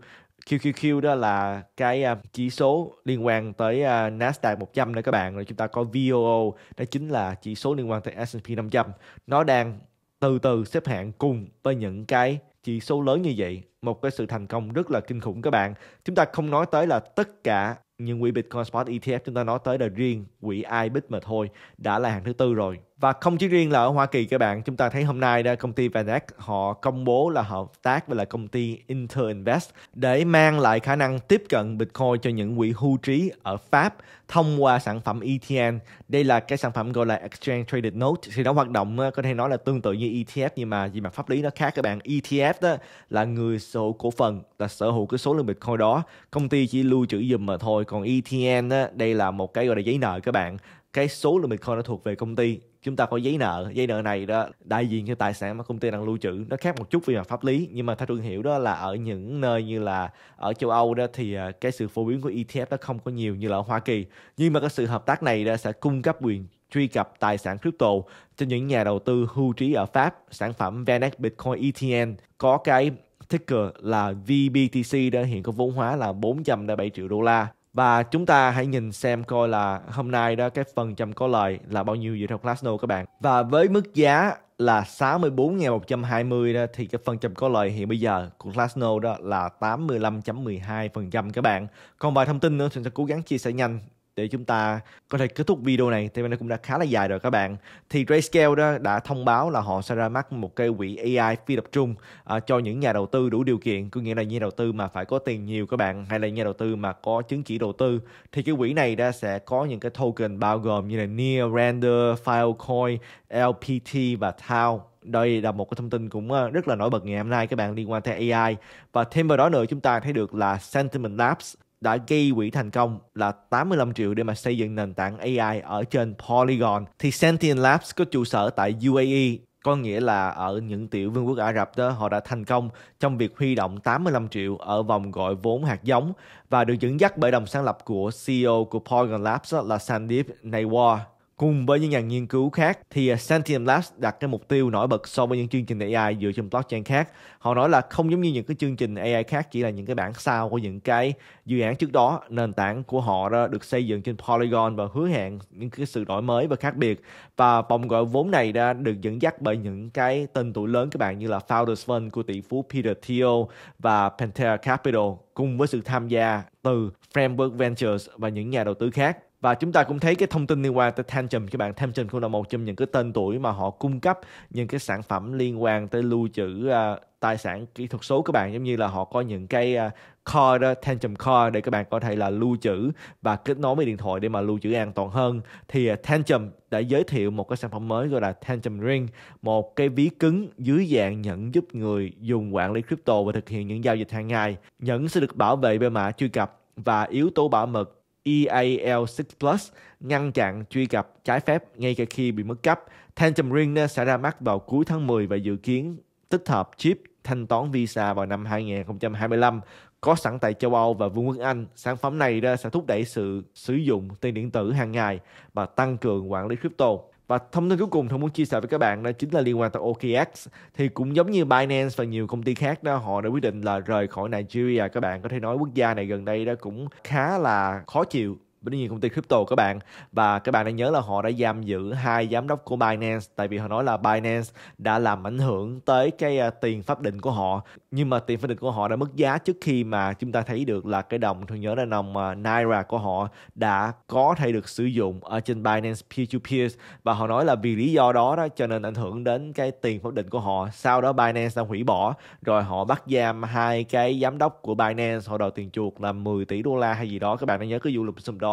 QQQ đó là cái à, chỉ số liên quan tới à, Nasdaq 100 nữa các bạn rồi chúng ta có VOO đó chính là chỉ số liên quan tới S&P 500 nó đang từ từ xếp hạng cùng với những cái chỉ số lớn như vậy một cái sự thành công rất là kinh khủng các bạn chúng ta không nói tới là tất cả những quỹ Bitcoin Spot ETF chúng ta nói tới là riêng quỹ iBit mà thôi đã là hàng thứ tư rồi và không chỉ riêng là ở Hoa Kỳ các bạn chúng ta thấy hôm nay đó công ty Vanex họ công bố là họ hợp tác với là công ty Interinvest để mang lại khả năng tiếp cận Bitcoin cho những quỹ hưu trí ở Pháp thông qua sản phẩm ETN đây là cái sản phẩm gọi là Exchange Traded Note thì nó hoạt động ờ, có thể nói là tương tự như ETF nhưng mà gì mà pháp lý nó khác các bạn ETF đó là người sở hữu cổ phần là sở hữu cái số lượng Bitcoin đó công ty chỉ lưu trữ dùm mà thôi còn ETN đó, đây là một cái gọi là giấy nợ các bạn cái số lượng Bitcoin nó thuộc về công ty chúng ta có giấy nợ giấy nợ này đó đại diện cho tài sản mà công ty đang lưu trữ nó khác một chút về mặt pháp lý nhưng mà theo tôi hiểu đó là ở những nơi như là ở châu Âu đó thì à, cái sự phổ biến của ETF nó không có nhiều như là ở Hoa Kỳ nhưng mà cái sự hợp tác này đó sẽ cung cấp quyền truy cập tài sản crypto cho những nhà đầu tư hưu trí ở Pháp sản phẩm VanEck Bitcoin ETN có cái ticker là VBTC đã hiện có vốn hóa là 407 triệu đô la và chúng ta hãy nhìn xem coi là hôm nay đó cái phần trăm có lời là bao nhiêu dựa theo Classno các bạn. Và với mức giá là 64.120 đó thì cái phần trăm có lời hiện bây giờ của Classno đó là 85.12% các bạn. Còn vài thông tin nữa thì sẽ cố gắng chia sẻ nhanh để chúng ta có thể kết thúc video này thì nó cũng đã khá là dài rồi các bạn thì Grayscale đó đã thông báo là họ sẽ ra mắt một cái quỹ AI phi tập trung à, cho những nhà đầu tư đủ điều kiện có nghĩa là nhà đầu tư mà phải có tiền nhiều các bạn hay là nhà đầu tư mà có chứng chỉ đầu tư thì cái quỹ này đã sẽ có những cái token bao gồm như là Near, Render, Filecoin, LPT và Tau đây là một cái thông tin cũng à, rất là nổi bật ngày hôm nay các bạn liên quan tới AI và thêm vào đó nữa chúng ta thấy được là Sentiment Labs đã gây quỹ thành công là 85 triệu để mà xây dựng nền tảng AI ở trên Polygon. Thì Sentient Labs có trụ sở tại UAE có nghĩa là ở những tiểu vương quốc Ả Rập đó họ đã thành công trong việc huy động 85 triệu ở vòng gọi vốn hạt giống và được dẫn dắt bởi đồng sáng lập của CEO của Polygon Labs là Sandeep Nawal Cùng với những nhà nghiên cứu khác thì à, Sentium Labs đặt cái mục tiêu nổi bật so với những chương trình AI dựa trên blockchain khác. Họ nói là không giống như những cái chương trình AI khác chỉ là những cái bản sao của những cái dự án trước đó, nền tảng của họ đó được xây dựng trên Polygon và hứa hẹn những cái sự đổi mới và khác biệt. Và vòng gọi vốn này đã được dẫn dắt bởi những cái tên tuổi lớn các bạn như là Founders Fund của tỷ phú Peter Thiel và Pantera Capital cùng với sự tham gia từ Framework Ventures và những nhà đầu tư khác và chúng ta cũng thấy cái thông tin liên quan tới Tantrum các bạn Tantrum cũng là một trong những cái tên tuổi mà họ cung cấp những cái sản phẩm liên quan tới lưu trữ uh, tài sản kỹ thuật số các bạn giống như là họ có những cái uh, core đó, Tantrum Core để các bạn có thể là lưu trữ và kết nối với điện thoại để mà lưu trữ an toàn hơn thì uh, Tantrum đã giới thiệu một cái sản phẩm mới gọi là Tantrum Ring một cái ví cứng dưới dạng nhẫn giúp người dùng quản lý crypto và thực hiện những giao dịch hàng ngày nhẫn sẽ được bảo vệ bởi mã truy cập và yếu tố bảo mật EAL6 Plus ngăn chặn truy cập trái phép ngay cả khi bị mất cấp. Tandem Ring sẽ ra mắt vào cuối tháng 10 và dự kiến tích hợp chip thanh toán Visa vào năm 2025 có sẵn tại châu Âu và Vương quốc Anh. Sản phẩm này sẽ thúc đẩy sự sử dụng tiền điện tử hàng ngày và tăng cường quản lý crypto. Và thông tin cuối cùng tôi muốn chia sẻ với các bạn đó chính là liên quan tới OKX. Thì cũng giống như Binance và nhiều công ty khác đó, họ đã quyết định là rời khỏi Nigeria. Các bạn có thể nói quốc gia này gần đây đó cũng khá là khó chịu đương nhiên công ty crypto các bạn và các bạn đang nhớ là họ đã giam giữ hai giám đốc của Binance tại vì họ nói là Binance đã làm ảnh hưởng tới cái à, tiền pháp định của họ nhưng mà tiền pháp định của họ đã mất giá trước khi mà chúng ta thấy được là cái đồng thương nhớ là đồng à, Naira của họ đã có thể được sử dụng ở trên Binance peer-to-peer và họ nói là vì lý do đó đó cho nên ảnh hưởng đến cái tiền pháp định của họ sau đó Binance đã hủy bỏ rồi họ bắt giam hai cái giám đốc của Binance họ đòi tiền chuộc là 10 tỷ đô la hay gì đó các bạn đã nhớ cái vụ lùm xùm đó